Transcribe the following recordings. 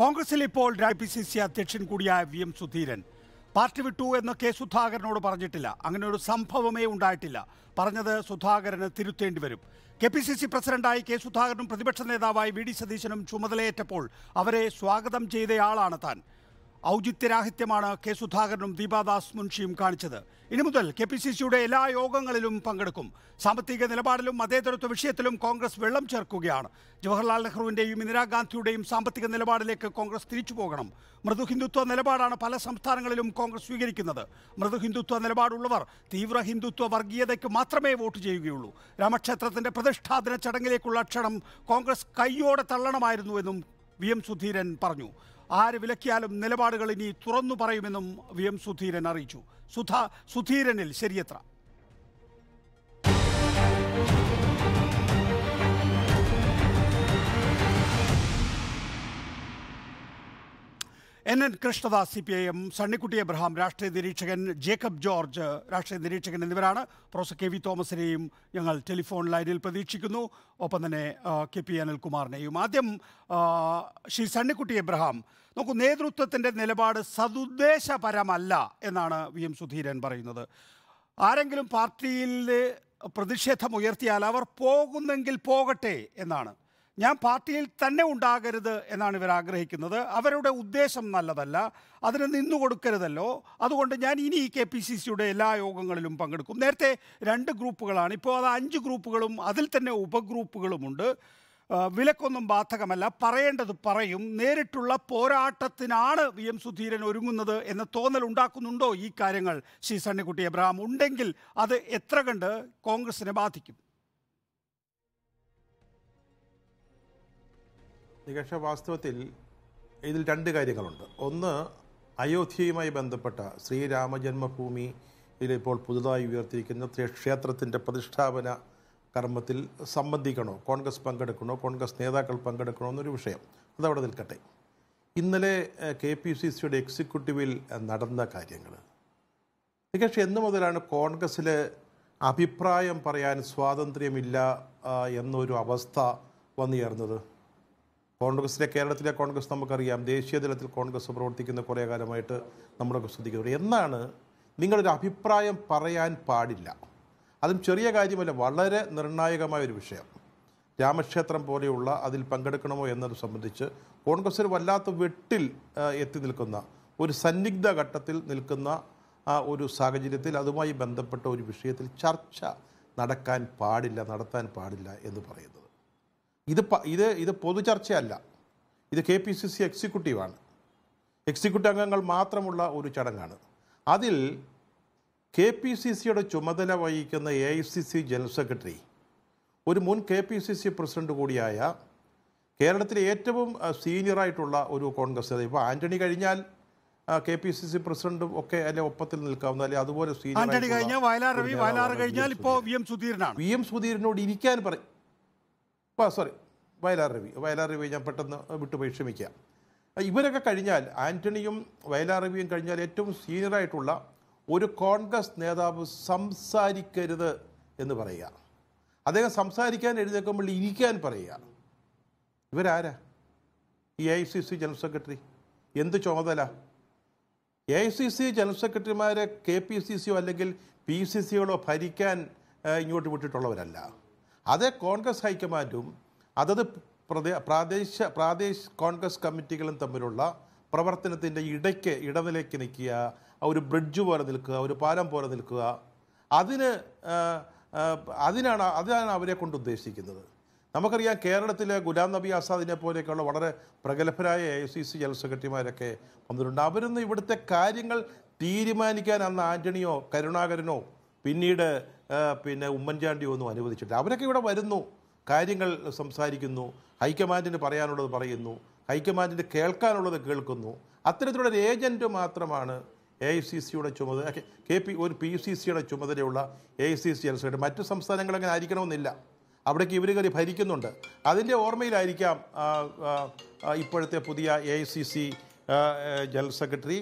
കോൺഗ്രസിൽ ഇപ്പോൾ P C C അധ്യക്ഷൻ കൂടിയായ വി എം സുധീരൻ പാർട്ടി വിട്ടു എന്ന് കെ സുധാകരനോട് പറഞ്ഞിട്ടില്ല അങ്ങനെ ഒരു സംഭവമേ ഉണ്ടായിട്ടില്ല പറഞ്ഞത് സുധാകരന് തിരുത്തേണ്ടി വരും കെ പി സി സി പ്രസിഡന്റായി കെ സുധാകരനും പ്രതിപക്ഷ നേതാവായി വി ഡി സതീശനും ചുമതലയേറ്റപ്പോൾ അവരെ സ്വാഗതം ചെയ്തയാളാണ് താൻ ഔചിത്യരാഹിത്യമാണ് കെ സുധാകരനും ദീപാദാസ് മുൻഷിയും കാണിച്ചത് ഇനി മുതൽ കെ പി സി സിയുടെ എല്ലാ യോഗങ്ങളിലും പങ്കെടുക്കും സാമ്പത്തിക നിലപാടിലും മതേതരത്വ വിഷയത്തിലും കോൺഗ്രസ് വെള്ളം ചേർക്കുകയാണ് ജവഹർലാൽ നെഹ്റുവിന്റെയും ഇന്ദിരാഗാന്ധിയുടെയും സാമ്പത്തിക നിലപാടിലേക്ക് കോൺഗ്രസ് തിരിച്ചു പോകണം മൃദു ഹിന്ദുത്വ നിലപാടാണ് പല സംസ്ഥാനങ്ങളിലും കോൺഗ്രസ് സ്വീകരിക്കുന്നത് മൃദു ഹിന്ദുത്വ നിലപാടുള്ളവർ തീവ്ര ഹിന്ദുത്വ വർഗീയതയ്ക്ക് മാത്രമേ വോട്ട് ചെയ്യുകയുള്ളൂ രാമക്ഷേത്രത്തിന്റെ പ്രതിഷ്ഠാദിന ചടങ്ങിലേക്കുള്ള ക്ഷണം കോൺഗ്രസ് കയ്യോടെ തള്ളണമായിരുന്നു എന്നും വി എം സുധീരൻ പറഞ്ഞു ആര് വിലക്കിയാലും നിലപാടുകൾ ഇനി തുറന്നു പറയുമെന്നും വി എം സുധീരൻ അറിയിച്ചു സുധ സുധീരനിൽ ശരിയത്ര N N Krishnadas C P I M Sunnykutty Abraham രാഷ്ട്രീയ നിരീക്ഷകൻ ജേക്കബ് ജോർജ് രാഷ്ട്രീയ നിരീക്ഷകൻ എന്നിവരാണ് പ്രൊഫസർ കെ വി തോമസിനെയും ഞങ്ങൾ ടെലിഫോൺ ലൈനിൽ പ്രതീക്ഷിക്കുന്നു ഒപ്പം തന്നെ കെ പി അനിൽകുമാറിനെയും ആദ്യം ശ്രീ സണ്ണിക്കുട്ടി എബ്രഹാം നോക്കൂ നേതൃത്വത്തിൻ്റെ നിലപാട് സതുദ്ദേശപരമല്ല എന്നാണ് വി എം സുധീരൻ പറയുന്നത് ആരെങ്കിലും പാർട്ടിയിൽ പ്രതിഷേധം ഉയർത്തിയാൽ അവർ പോകുന്നെങ്കിൽ പോകട്ടെ എന്നാണ് ഞാൻ പാർട്ടിയിൽ തന്നെ ഉണ്ടാകരുത് എന്നാണ് ഇവർ ആഗ്രഹിക്കുന്നത് അവരുടെ ഉദ്ദേശം നല്ലതല്ല അതിന് നിന്നു കൊടുക്കരുതല്ലോ അതുകൊണ്ട് ഞാൻ ഇനി ഈ കെ പി സി സിയുടെ എല്ലാ യോഗങ്ങളിലും പങ്കെടുക്കും നേരത്തെ രണ്ട് ഗ്രൂപ്പുകളാണ് ഇപ്പോൾ അത് അഞ്ച് ഗ്രൂപ്പുകളും അതിൽ തന്നെ ഉപഗ്രൂപ്പുകളുമുണ്ട് വിലക്കൊന്നും ബാധകമല്ല പറയേണ്ടത് പറയും നേരിട്ടുള്ള പോരാട്ടത്തിനാണ് വി എം സുധീരൻ ഒരുങ്ങുന്നത് എന്ന തോന്നൽ ഉണ്ടാക്കുന്നുണ്ടോ ഈ കാര്യങ്ങൾ ശ്രീ സണ്ണിക്കുട്ടി എബ്രഹാം ഉണ്ടെങ്കിൽ അത് എത്ര കണ്ട് കോൺഗ്രസിനെ ബാധിക്കും നികഷ വാസ്തവത്തിൽ ഇതിൽ രണ്ട് കാര്യങ്ങളുണ്ട് ഒന്ന് അയോധ്യയുമായി ബന്ധപ്പെട്ട ശ്രീരാമജന്മഭൂമിയിൽ ഇപ്പോൾ പുതുതായി ഉയർത്തിയിരിക്കുന്ന ക്ഷേത്രത്തിൻ്റെ പ്രതിഷ്ഠാപന കർമ്മത്തിൽ സംബന്ധിക്കണോ കോൺഗ്രസ് പങ്കെടുക്കണോ കോൺഗ്രസ് നേതാക്കൾ പങ്കെടുക്കണോ എന്നൊരു വിഷയം അതവിടെ നിൽക്കട്ടെ ഇന്നലെ കെ പി സി സിയുടെ എക്സിക്യൂട്ടീവിൽ നടന്ന കാര്യങ്ങൾ നികേഷ് എന്നു മുതലാണ് കോൺഗ്രസ്സിൽ അഭിപ്രായം പറയാൻ സ്വാതന്ത്ര്യമില്ല എന്നൊരു അവസ്ഥ വന്നു ചേർന്നത് കോൺഗ്രസിലെ കേരളത്തിലെ കോൺഗ്രസ് നമുക്കറിയാം ദേശീയ തലത്തിൽ കോൺഗ്രസ് പ്രവർത്തിക്കുന്ന കുറേ കാലമായിട്ട് നമ്മളൊക്കെ ശ്രദ്ധിക്കുന്നത് എന്നാണ് നിങ്ങളൊരു അഭിപ്രായം പറയാൻ പാടില്ല അതും ചെറിയ കാര്യമല്ല വളരെ നിർണായകമായ ഒരു വിഷയം രാമക്ഷേത്രം പോലെയുള്ള അതിൽ പങ്കെടുക്കണമോ എന്നത് സംബന്ധിച്ച് കോൺഗ്രസ്സിന് വല്ലാത്ത വെട്ടിൽ എത്തി നിൽക്കുന്ന ഒരു സന്നിഗ്ധ ഘട്ടത്തിൽ നിൽക്കുന്ന ഒരു സാഹചര്യത്തിൽ അതുമായി ബന്ധപ്പെട്ട ഒരു വിഷയത്തിൽ ചർച്ച നടക്കാൻ പാടില്ല നടത്താൻ പാടില്ല എന്ന് പറയുന്നത് ഇത് ഇത് ഇത് പൊതുചർച്ചയല്ല ഇത് കെ പി സി സി എക്സിക്യൂട്ടീവാണ് എക്സിക്യൂട്ടീവ് അംഗങ്ങൾ മാത്രമുള്ള ഒരു ചടങ്ങാണ് അതിൽ കെ പി സി സിയുടെ ചുമതല വഹിക്കുന്ന A I C C general secretary ഒരു മുൻ K P C C president കൂടിയായ കേരളത്തിലെ ഏറ്റവും സീനിയറായിട്ടുള്ള ഒരു കോൺഗ്രസ് ഇപ്പോൾ ആന്റണി കഴിഞ്ഞാൽ കെ പി സി സി പ്രസിഡന്റും ഒക്കെ അല്ലെ ഒപ്പത്തിൽ നിൽക്കാവുന്ന അല്ലെ അതുപോലെ ആന്റണി കഴിഞ്ഞാൽ രവി കഴിഞ്ഞാൽ വി എം സുധീരനാണ് വി എം സുധീരനോട് ഇരിക്കാൻ പറയും സോറി വയലാർ രവി വയലാർ രവി ഞാൻ പെട്ടെന്ന് വിട്ടുപോയി ക്ഷമിക്കുക ഇവരൊക്കെ കഴിഞ്ഞാൽ ആന്റണിയും വയലാർ രവിയും കഴിഞ്ഞാൽ ഏറ്റവും സീനിയറായിട്ടുള്ള ഒരു കോൺഗ്രസ് നേതാവ് സംസാരിക്കരുത് എന്ന് പറയുക അദ്ദേഹം സംസാരിക്കാൻ എഴുതേക്കുമ്പോൾ ഇരിക്കാൻ പറയുക ഇവരാരാ A I C C general secretary എന്ത് ചുമതല A I C C general സെക്രട്ടറിമാരെ കെ പി സി സിയോ അല്ലെങ്കിൽ പി സി സിയോളോ ഭരിക്കാൻ ഇങ്ങോട്ട് വിട്ടിട്ടുള്ളവരല്ല അതേ കോൺഗ്രസ് ഹൈക്കമാൻഡും അതത് പ്രദേ പ്രാദേശ പ്രാദേശിക കോൺഗ്രസ് കമ്മിറ്റികളും തമ്മിലുള്ള പ്രവർത്തനത്തിൻ്റെ ഇടയ്ക്ക് ഇടനിലേക്ക് നിൽക്കുക ഒരു ബ്രിഡ്ജ് പോലെ നിൽക്കുക ഒരു പാലം പോലെ നിൽക്കുക അതിന് അതിനാണ് അതാണ് അവരെ കൊണ്ട് ഉദ്ദേശിക്കുന്നത് നമുക്കറിയാം കേരളത്തിലെ ഗുലാം നബി ആസാദിനെ പോലെയൊക്കെയുള്ള വളരെ പ്രഗത്ഭരായ എ സി സി ജനറൽ സെക്രട്ടറിമാരൊക്കെ വന്നിട്ടുണ്ട് അവരൊന്ന് ഇവിടുത്തെ കാര്യങ്ങൾ തീരുമാനിക്കാൻ അന്ന് ആന്റണിയോ കരുണാകരനോ പിന്നീട് പിന്നെ ഉമ്മൻചാണ്ടിയോ ഒന്നും അനുവദിച്ചിട്ടില്ല അവരൊക്കെ ഇവിടെ വരുന്നു കാര്യങ്ങൾ സംസാരിക്കുന്നു ഹൈക്കമാൻഡിന് പറയാനുള്ളത് പറയുന്നു ഹൈക്കമാൻഡിന് കേൾക്കാനുള്ളത് കേൾക്കുന്നു അത്തരത്തിലുള്ള ഒരു ഏജൻറ്റ് മാത്രമാണ് എ ഐ സി സിയുടെ ചുമതല കെ പി ഒരു പി സി സിയുടെ ചുമതലയുള്ള എ ഐ സി സി എൽസിയുടെ മറ്റു സംസ്ഥാനങ്ങൾ അങ്ങനെ ആയിരിക്കണമെന്നില്ല അവിടേക്ക് ഇവർ കയറി ഭരിക്കുന്നുണ്ട് അതിൻ്റെ ഓർമ്മയിലായിരിക്കാം ഇപ്പോഴത്തെ പുതിയ A I C C general secretary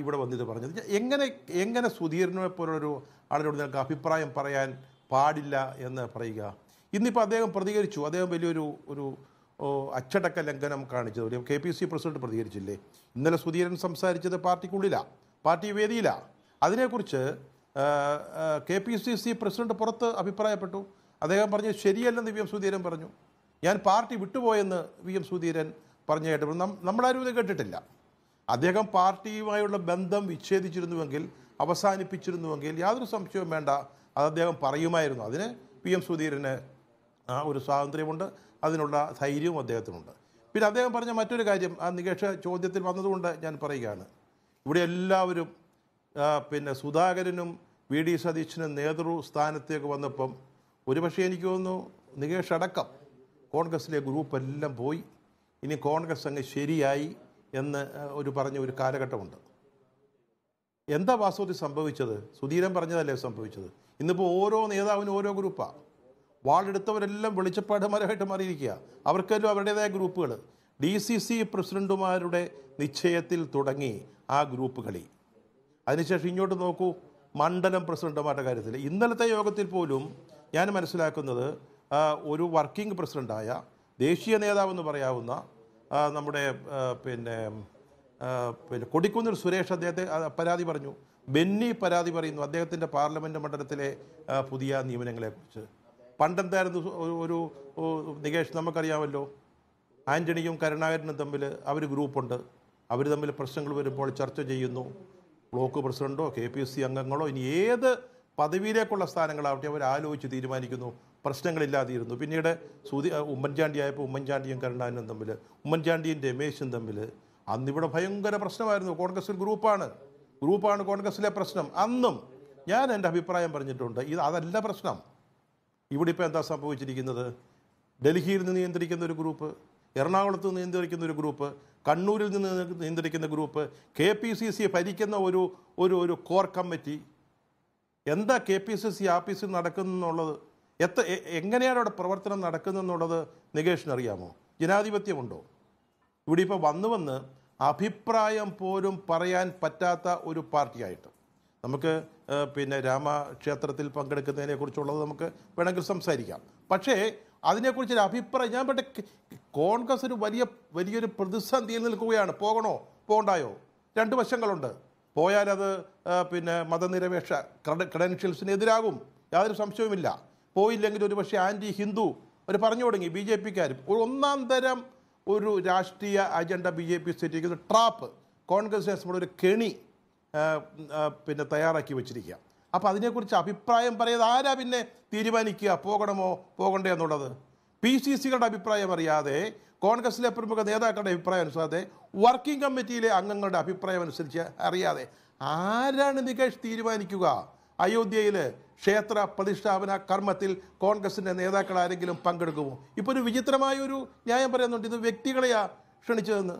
ഇവിടെ വന്നിത് പറഞ്ഞത് എങ്ങനെ എങ്ങനെ സുധീരനെ പോലൊരു ആളിനോട് നിങ്ങൾക്ക് അഭിപ്രായം പറയാൻ പാടില്ല എന്ന് പറയുക ഇന്നിപ്പോൾ അദ്ദേഹം പ്രതികരിച്ചു അദ്ദേഹം വലിയൊരു ഒരു അച്ചടക്ക ലംഘനം കാണിച്ചത് കെ പി സി പ്രസിഡന്റ് പ്രതികരിച്ചില്ലേ ഇന്നലെ സുധീരൻ സംസാരിച്ചത് പാർട്ടിക്കുള്ളിലാണ് പാർട്ടി വേദിയിലാണ് അതിനെക്കുറിച്ച് K P C C president പുറത്ത് അഭിപ്രായപ്പെട്ടു അദ്ദേഹം പറഞ്ഞു ശരിയല്ലെന്ന് വി എം സുധീരൻ പറഞ്ഞു ഞാൻ പാർട്ടി വിട്ടുപോയെന്ന് വി എം സുധീരൻ പറഞ്ഞു നം നമ്മളാരും ഇത് കേട്ടിട്ടില്ല അദ്ദേഹം പാർട്ടിയുമായുള്ള ബന്ധം വിച്ഛേദിച്ചിരുന്നുവെങ്കിൽ അവസാനിപ്പിച്ചിരുന്നുവെങ്കിൽ യാതൊരു സംശയവും വേണ്ട അത് അദ്ദേഹം പറയുമായിരുന്നു അതിന് പി എം സുധീരന് ഒരു സ്വാതന്ത്ര്യമുണ്ട് അതിനുള്ള ധൈര്യവും അദ്ദേഹത്തിനുണ്ട് പിന്നെ അദ്ദേഹം പറഞ്ഞ മറ്റൊരു കാര്യം ആ നികേഷ ചോദ്യത്തിൽ വന്നതുകൊണ്ട് ഞാൻ പറയുകയാണ് ഇവിടെ എല്ലാവരും പിന്നെ സുധാകരനും വി ഡി സതീശനും നേതൃ സ്ഥാനത്തേക്ക് വന്നപ്പം ഒരുപക്ഷെ എനിക്ക് തോന്നുന്നു നികേഷ് അടക്കം കോൺഗ്രസിലെ ഗ്രൂപ്പ് എല്ലാം പോയി ഇനി കോൺഗ്രസ് അങ്ങ് ശരിയായി എന്ന് ഒരു പറഞ്ഞ ഒരു കാലഘട്ടമുണ്ട് എന്താ വാസ്തവത്തിൽ സംഭവിച്ചത് സുധീരൻ പറഞ്ഞതല്ലേ സംഭവിച്ചത് ഇന്നിപ്പോൾ ഓരോ നേതാവിനും ഓരോ ഗ്രൂപ്പാണ് വാളെടുത്തവരെല്ലാം വെളിച്ചപ്പാടുമാരായിട്ട് മാറിയിരിക്കുക അവർക്കെല്ലാം അവരുടേതായ ഗ്രൂപ്പുകൾ ഡി സി സി പ്രസിഡന്റുമാരുടെ നിശ്ചയത്തിൽ തുടങ്ങി ആ ഗ്രൂപ്പ് കളി അതിനുശേഷം ഇങ്ങോട്ട് നോക്കൂ മണ്ഡലം പ്രസിഡന്റുമാരുടെ കാര്യത്തിൽ ഇന്നലത്തെ യോഗത്തിൽ പോലും ഞാൻ മനസ്സിലാക്കുന്നത് ഒരു വർക്കിംഗ് പ്രസിഡൻ്റായ ദേശീയ നേതാവെന്ന് പറയാവുന്ന നമ്മുടെ പിന്നെ പിന്നെ കൊടിക്കുന്നിൽ സുരേഷ് അദ്ദേഹത്തെ പരാതി പറഞ്ഞു ബെന്നി പരാതി പറയുന്നു അദ്ദേഹത്തിൻ്റെ പാർലമെൻറ്റ് മണ്ഡലത്തിലെ പുതിയ നിയമനങ്ങളെക്കുറിച്ച് പണ്ടെന്തായിരുന്നു ഒരു നികേഷ് നമുക്കറിയാമല്ലോ ആൻ്റണിയും കരുണാകരനും തമ്മിൽ അവർ ഗ്രൂപ്പുണ്ട് അവർ തമ്മിൽ പ്രശ്നങ്ങൾ വരുമ്പോൾ ചർച്ച ചെയ്യുന്നു ബ്ലോക്ക് പ്രസിഡന്റോ കെ പി സി അംഗങ്ങളോ ഇനി ഏത് പദവിയിലേക്കുള്ള സ്ഥാനങ്ങളാവട്ടെ അവർ ആലോചിച്ച് തീരുമാനിക്കുന്നു പ്രശ്നങ്ങളില്ലാതിരുന്നു പിന്നീട് സൂതി ഉമ്മൻചാണ്ടി ആയപ്പോൾ ഉമ്മൻചാണ്ടിയും കരുണാനും തമ്മിൽ ഉമ്മൻചാണ്ടിയും രമേശും തമ്മിൽ അന്നിവിടെ ഭയങ്കര പ്രശ്നമായിരുന്നു കോൺഗ്രസിൽ ഗ്രൂപ്പാണ് ഗ്രൂപ്പാണ് കോൺഗ്രസിലെ പ്രശ്നം അന്നും ഞാൻ എൻ്റെ അഭിപ്രായം പറഞ്ഞിട്ടുണ്ട് ഇത് അതല്ല പ്രശ്നം ഇവിടെ ഇപ്പോൾ എന്താ സംഭവിച്ചിരിക്കുന്നത് ഡൽഹിയിൽ നിന്ന് നിയന്ത്രിക്കുന്ന ഒരു ഗ്രൂപ്പ് എറണാകുളത്ത് നിന്ന് നിയന്ത്രിക്കുന്ന ഒരു ഗ്രൂപ്പ് കണ്ണൂരിൽ നിന്ന് നിയന്ത്രിക്കുന്ന group K P C C ഭരിക്കുന്ന ഒരു ഒരു ഒരു കോർ കമ്മിറ്റി എന്താ കെ പി സി സി ആഫീസിൽ നടക്കുന്നുള്ളത് എത്ര എങ്ങനെയാണ് അവിടെ പ്രവർത്തനം നടക്കുന്നതെന്നുള്ളത് നികേഷിന് അറിയാമോ ജനാധിപത്യമുണ്ടോ ഇവിടെ ഇപ്പോൾ വന്നു വന്ന് അഭിപ്രായം പോലും പറയാൻ പറ്റാത്ത ഒരു പാർട്ടിയായിട്ട് നമുക്ക് പിന്നെ രാമക്ഷേത്രത്തിൽ കുറിച്ചുള്ളത് നമുക്ക് വേണമെങ്കിൽ സംസാരിക്കാം പക്ഷേ അതിനെക്കുറിച്ചൊരു അഭിപ്രായം ഞാൻ പറ്റ കോൺഗ്രസ് ഒരു വലിയ വലിയൊരു പ്രതിസന്ധിയിൽ നിൽക്കുകയാണ് പോകണോ പോകണ്ടായോ രണ്ട് വശങ്ങളുണ്ട് പോയാലത് പിന്നെ മതനിരപേക്ഷ ക്രെഡൻഷ്യൽസിന് എതിരാകും യാതൊരു സംശയവുമില്ല പോയില്ലെങ്കിൽ ഒരു പക്ഷേ ആൻറ്റി ഹിന്ദു അവർ പറഞ്ഞു തുടങ്ങി ബി ജെ പിക്കാരും ഒരു ഒന്നാം തരം ഒരു രാഷ്ട്രീയ agenda B J P set trap Congress ഒരു കെണി പിന്നെ തയ്യാറാക്കി വെച്ചിരിക്കുക അപ്പോൾ അതിനെക്കുറിച്ച് അഭിപ്രായം പറയുന്നത് ആരാ പിന്നെ തീരുമാനിക്കുക പോകണമോ പോകണ്ടേ എന്നുള്ളത് പി സി സികളുടെ അഭിപ്രായം അറിയാതെ കോൺഗ്രസിലെ പ്രമുഖ നേതാക്കളുടെ അഭിപ്രായം അനുസരിച്ചാതെ വർക്കിംഗ് കമ്മിറ്റിയിലെ അംഗങ്ങളുടെ അഭിപ്രായം അനുസരിച്ച് അറിയാതെ ആരാണ് നികേഷ് തീരുമാനിക്കുക അയോധ്യയിൽ ക്ഷേത്ര പ്രതിഷ്ഠാപന കർമ്മത്തിൽ കോൺഗ്രസിൻ്റെ നേതാക്കൾ ആരെങ്കിലും പങ്കെടുക്കുമോ ഇപ്പോൾ ഒരു വിചിത്രമായ ഒരു ന്യായം പറയുന്നുണ്ട് ഇത് വ്യക്തികളെയാണ് ക്ഷണിച്ചതെന്ന്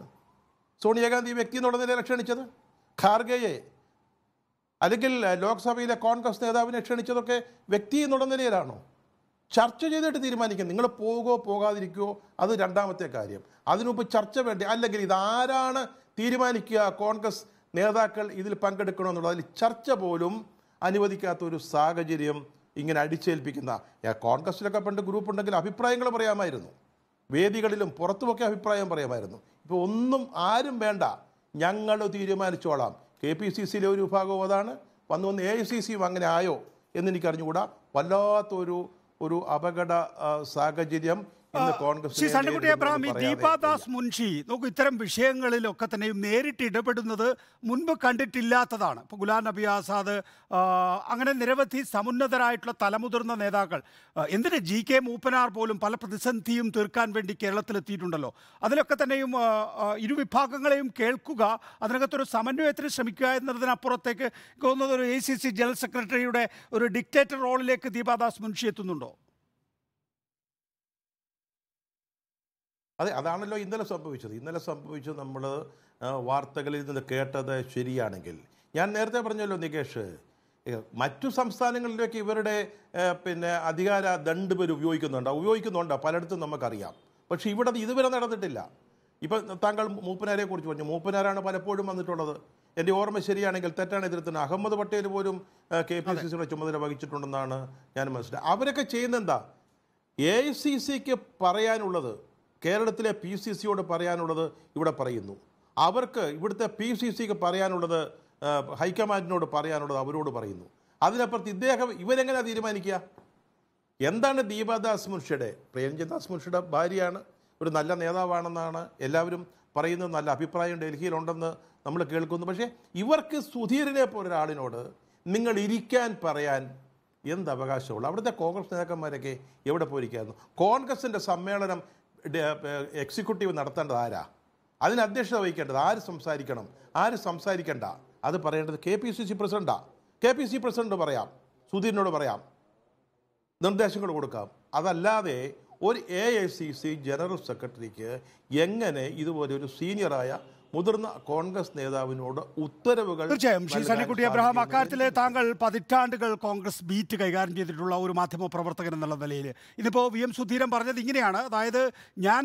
സോണിയാഗാന്ധി വ്യക്തി എന്നുള്ള ക്ഷണിച്ചത് ഖാർഗയെ അല്ലെങ്കിൽ ലോക്സഭയിലെ കോൺഗ്രസ് നേതാവിനെ ക്ഷണിച്ചതൊക്കെ വ്യക്തി എന്നുള്ള നിലയിലാണോ ചർച്ച ചെയ്തിട്ട് തീരുമാനിക്കും നിങ്ങൾ പോകുമോ പോകാതിരിക്കുമോ അത് രണ്ടാമത്തെ കാര്യം അതിനുമുമ്പ് ചർച്ച വേണ്ടി അല്ലെങ്കിൽ ഇതാരാണ് തീരുമാനിക്കുക കോൺഗ്രസ് നേതാക്കൾ ഇതിൽ പങ്കെടുക്കണമെന്നുള്ളത് അതിൽ ചർച്ച പോലും അനുവദിക്കാത്ത ഒരു സാഹചര്യം ഇങ്ങനെ അടിച്ചേൽപ്പിക്കുന്ന കോൺഗ്രസിലൊക്കെ പണ്ട് ഗ്രൂപ്പ് ഉണ്ടെങ്കിൽ അഭിപ്രായങ്ങൾ പറയാമായിരുന്നു വേദികളിലും പുറത്തുമൊക്കെ അഭിപ്രായം പറയാമായിരുന്നു ഇപ്പോൾ ഒന്നും ആരും വേണ്ട ഞങ്ങൾ തീരുമാനിച്ചോളാം കെ പി സി സിയിലെ ഒരു വിഭാഗവും അതാണ് വന്നു വന്ന് എ ഐ സി സിയും അങ്ങനെ ആയോ എന്നെനിക്കറിഞ്ഞുകൂടാ വല്ലാത്തൊരു ഒരു അപകട സാഹചര്യം ശ്രീ സണ്ണിക്കുട്ടി അബ്രഹാം ഈ ദീപാദാസ് മുൻഷി നോക്കൂ ഇത്തരം വിഷയങ്ങളിലൊക്കെ തന്നെയും നേരിട്ട് ഇടപെടുന്നത് മുൻപ് കണ്ടിട്ടില്ലാത്തതാണ് ഇപ്പോൾ ഗുലാം നബി ആസാദ് അങ്ങനെ നിരവധി സമുന്നതരായിട്ടുള്ള തലമുതിർന്ന നേതാക്കൾ എന്തിന് ജി കെ മൂപ്പനാർ പോലും പല പ്രതിസന്ധിയും തീർക്കാൻ വേണ്ടി കേരളത്തിലെത്തിയിട്ടുണ്ടല്ലോ അതിലൊക്കെ തന്നെയും ഇരുവിഭാഗങ്ങളെയും കേൾക്കുക അതിനകത്തൊരു സമന്വയത്തിന് ശ്രമിക്കുക എന്നതിനപ്പുറത്തേക്ക് തോന്നുന്നത് ഒരു എ സി സി ജനറൽ സെക്രട്ടറിയുടെ ഒരു ഡിക്റ്റേറ്റർ റോളിലേക്ക് ദീപാദാസ് മുൻഷി എത്തുന്നുണ്ടോ അതെ അതാണല്ലോ ഇന്നലെ സംഭവിച്ചത് ഇന്നലെ സംഭവിച്ചത് നമ്മൾ വാർത്തകളിൽ നിന്ന് കേട്ടത് ശരിയാണെങ്കിൽ ഞാൻ നേരത്തെ പറഞ്ഞല്ലോ നികേഷ് മറ്റു സംസ്ഥാനങ്ങളിലേക്ക് ഇവരുടെ പിന്നെ അധികാര ദണ്ട് പേര് ഉപയോഗിക്കുന്നുണ്ട് ഉപയോഗിക്കുന്നുണ്ട് പലയിടത്തും നമുക്കറിയാം പക്ഷേ ഇവിടെ ഇതുവരെ നടന്നിട്ടില്ല ഇപ്പം താങ്കൾ മൂപ്പനാരെ കുറിച്ച് പറഞ്ഞു മൂപ്പനാരാണ് പലപ്പോഴും വന്നിട്ടുള്ളത് എൻ്റെ ഓർമ്മ ശരിയാണെങ്കിൽ തെറ്റാണ് എതിർത്തുന്നത് അഹമ്മദ് പട്ടേൽ പോലും കെ പി സി സിയുടെ ചുമതല വഹിച്ചിട്ടുണ്ടെന്നാണ് ഞാൻ മനസ്സിലായത് അവരൊക്കെ ചെയ്യുന്നത് എന്താ എ ഐ സി സിക്ക് പറയാനുള്ളത് കേരളത്തിലെ പി സി സിയോട് പറയാനുള്ളത് ഇവിടെ പറയുന്നു അവർക്ക് ഇവിടുത്തെ പി സി സിക്ക് പറയാനുള്ളത് ഹൈക്കമാൻഡിനോട് പറയാനുള്ളത് അവരോട് പറയുന്നു അതിനപ്പുറത്ത് ഇദ്ദേഹം ഇവരെങ്ങനെ തീരുമാനിക്കുക എന്താണ് ദീപാദാസ് മുൻഷിയുടെ പ്രേംചന്ദ്ദാസ് മുൻഷിയുടെ ഭാര്യയാണ് ഒരു നല്ല നേതാവാണെന്നാണ് എല്ലാവരും പറയുന്നത് നല്ല അഭിപ്രായം ഡൽഹിയിലുണ്ടെന്ന് നമ്മൾ കേൾക്കുന്നു പക്ഷേ ഇവർക്ക് സുധീരനെ പോലെ ഒരാളിനോട് നിങ്ങൾ ഇരിക്കാൻ പറയാൻ എന്ത് അവകാശമുള്ളൂ അവിടുത്തെ കോൺഗ്രസ് നേതാക്കന്മാരൊക്കെ എവിടെ പോയിരിക്കുന്നു കോൺഗ്രസിൻ്റെ സമ്മേളനം എക്സിക്യൂട്ടീവ് നടത്തേണ്ടത് ആരാ അതിന് അധ്യക്ഷത വഹിക്കേണ്ടത് ആര് സംസാരിക്കണം ആര് സംസാരിക്കേണ്ട അത് പറയേണ്ടത് കെ പി സി സി പ്രസിഡന്റാ കെ പി സി പ്രസിഡന്റ് പറയാം സുധീരനോട് പറയാം നിർദ്ദേശങ്ങൾ കൊടുക്കാം അതല്ലാതെ ഒരു A I C C general സെക്രട്ടറിക്ക് എങ്ങനെ ഇതുപോലെ ഒരു സീനിയറായ മുതിർന്ന കോൺഗ്രസ് നേതാവിനോട് ഉത്തരവുകൾ തീർച്ചയായും ശ്രീ സണ്ണിക്കുട്ടി അബ്രഹാം അക്കാര്യത്തിൽ താങ്കൾ പതിറ്റാണ്ടുകൾ കോൺഗ്രസ് ബീറ്റ് കൈകാര്യം ചെയ്തിട്ടുള്ള ഒരു മാധ്യമ പ്രവർത്തകൻ എന്നുള്ള നിലയിൽ ഇതിപ്പോൾ വി എം സുധീരൻ പറഞ്ഞത് ഇങ്ങനെയാണ് അതായത് ഞാൻ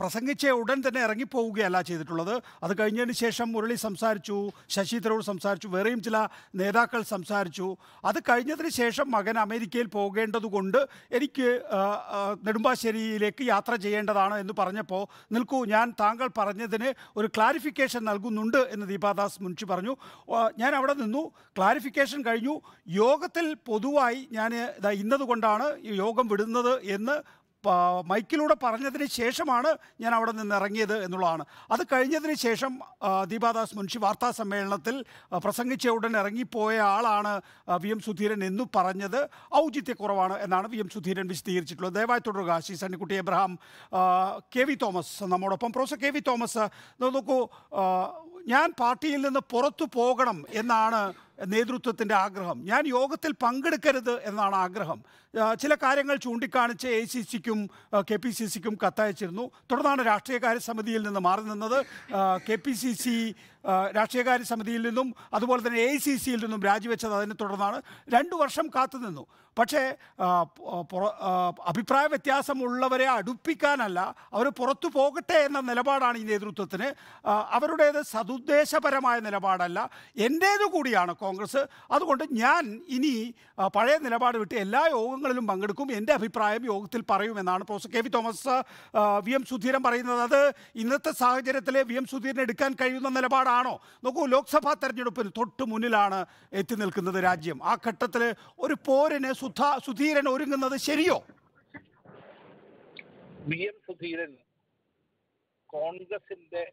പ്രസംഗിച്ച ഉടൻ തന്നെ ഇറങ്ങിപ്പോവുകയല്ല ചെയ്തിട്ടുള്ളത് അത് കഴിഞ്ഞതിന് ശേഷം മുരളി സംസാരിച്ചു ശശി തരൂർ സംസാരിച്ചു വേറെയും ചില നേതാക്കൾ സംസാരിച്ചു അത് കഴിഞ്ഞതിന് ശേഷം മകൻ അമേരിക്കയിൽ പോകേണ്ടതുകൊണ്ട് എനിക്ക് നെടുമ്പാശ്ശേരിയിലേക്ക് യാത്ര ചെയ്യേണ്ടതാണ് എന്ന് പറഞ്ഞപ്പോൾ നിൽക്കൂ ഞാൻ താങ്കൾ പറഞ്ഞതിന് ഒരു ക്ലാസ് ക്ലാരിഫിക്കേഷൻ നൽകുന്നുണ്ട് എന്ന് ദീപാദാസ് മുൻഷി പറഞ്ഞു ഞാൻ അവിടെ നിന്നു ക്ലാരിഫിക്കേഷൻ കഴിഞ്ഞു യോഗത്തിൽ പൊതുവായി ഞാൻ ഇന്നതുകൊണ്ടാണ് യോഗം വിടുന്നത് എന്ന് മൈക്കിലൂടെ പറഞ്ഞതിന് ശേഷമാണ് ഞാൻ അവിടെ നിന്ന് ഇറങ്ങിയത് എന്നുള്ളതാണ് അത് കഴിഞ്ഞതിന് ശേഷം ദീപാദാസ് മുൻഷി വാർത്താ സമ്മേളനത്തിൽ പ്രസംഗിച്ച ഉടൻ ഇറങ്ങിപ്പോയ ആളാണ് വി എം സുധീരൻ എന്നു പറഞ്ഞത് ഔചിത്യക്കുറവാണ് എന്നാണ് വി എം സുധീരൻ വിശദീകരിച്ചിട്ടുള്ളത് ദയവായി തുടരുക ശ്രീ സണ്ണിക്കുട്ടി എബ്രഹാം കെ വി തോമസ് നമ്മോടൊപ്പം പ്രൊഫസർ കെ വി തോമസ് നോക്കൂ ഞാൻ പാർട്ടിയിൽ നിന്ന് പുറത്തു പോകണം എന്നാണ് നേതൃത്വത്തിൻ്റെ ആഗ്രഹം ഞാൻ യോഗത്തിൽ പങ്കെടുക്കരുത് എന്നാണ് ആഗ്രഹം ചില കാര്യങ്ങൾ ചൂണ്ടിക്കാണിച്ച് എ സി സിക്കും കെ പി സി സിക്കും കത്തയച്ചിരുന്നു തുടർന്നാണ് രാഷ്ട്രീയകാര്യ സമിതിയിൽ നിന്ന് മാറി നിന്നത് കെ പി സി സി രാഷ്ട്രീയകാര്യ സമിതിയിൽ നിന്നും അതുപോലെ തന്നെ എ സി സിയിൽ നിന്നും രാജിവെച്ചത് അതിനെ തുടർന്നാണ് രണ്ട് വർഷം കാത്തുനിന്നു പക്ഷേ അഭിപ്രായ വ്യത്യാസമുള്ളവരെ അടുപ്പിക്കാനല്ല അവർ പുറത്തു പോകട്ടെ എന്ന നിലപാടാണ് ഈ നേതൃത്വത്തിന് അവരുടേത് സതുദ്ദേശപരമായ നിലപാടല്ല എൻ്റേതു കൂടിയാണ് കോൺഗ്രസ് അതുകൊണ്ട് ഞാൻ ഇനി പഴയ നിലപാട് വിട്ട് എല്ലാ യോഗങ്ങളിലും പങ്കെടുക്കും എൻ്റെ അഭിപ്രായം യോഗത്തിൽ പറയുമെന്നാണ് professor K V Thomas V M Sudheeran പറയുന്നത് അത് ഇന്നത്തെ സാഹചര്യത്തിൽ വി എം സുധീരൻ എടുക്കാൻ കഴിയുന്ന നിലപാടാണ് ആണോ നോക്കൂ ലോക്സഭാ തെരഞ്ഞെടുപ്പിൽ തൊട്ട് മുന്നിലാണ് എത്തി നിൽക്കുന്നത് രാജ്യം ആ ഘട്ടത്തിൽ ഒരു പോരന് സുധ സുധീരൻ ഒരുങ്ങുന്നത് ശരിയോ വി എം സുധീരൻ കോൺഗ്രസിന്റെ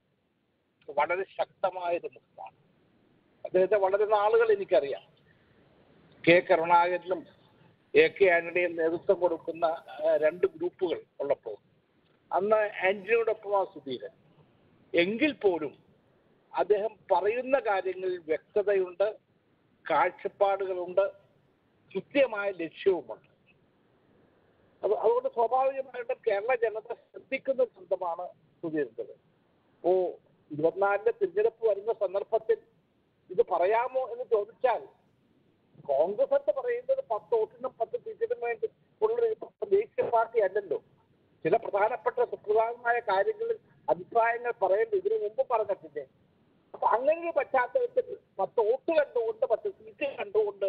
വളരെ ശക്തമായൊരു മുഖമാണ് അദ്ദേഹത്തെ വളരെ നാളുകൾ എനിക്കറിയാം കെ കരുണാകരനും എ കെ ആന്റണിയും നേതൃത്വം കൊടുക്കുന്ന രണ്ട് ഗ്രൂപ്പുകൾ ഉള്ളപ്പോൾ അന്ന് ആന്റണിയോടൊപ്പമാണ് സുധീരൻ എങ്കിൽ പോലും അദ്ദേഹം പറയുന്ന കാര്യങ്ങളിൽ വ്യക്തതയുണ്ട് കാഴ്ചപ്പാടുകളുണ്ട് കൃത്യമായ ലക്ഷ്യവുമുണ്ട് അത് അതുകൊണ്ട് സ്വാഭാവികമായിട്ടും കേരള ജനത ശ്രദ്ധിക്കുന്ന ബന്ധമാണ് സുധീരൻ്റെത് ഓ ഇരുപത്തിനാലിലെ തിരഞ്ഞെടുപ്പ് വരുന്ന സന്ദർഭത്തിൽ ഇത് പറയാമോ എന്ന് ചോദിച്ചാൽ കോൺഗ്രസ് എന്ന് പറയുന്നത് പത്ത് വോട്ടിനും പത്ത് സീറ്റിനും വേണ്ടി ഉള്ളൊരു ദേശീയ പാർട്ടി അല്ലല്ലോ ചില പ്രധാനപ്പെട്ട സുപ്രധാനമായ കാര്യങ്ങളിൽ അഭിപ്രായങ്ങൾ പറയേണ്ടത് ഇതിനു മുമ്പ് പറഞ്ഞിട്ടില്ലേ അപ്പൊ അങ്ങനെ പശ്ചാത്തലത്തിൽ പത്ത് വോട്ട് കണ്ടുകൊണ്ട് പത്ത് സീറ്റ് കണ്ടുകൊണ്ട്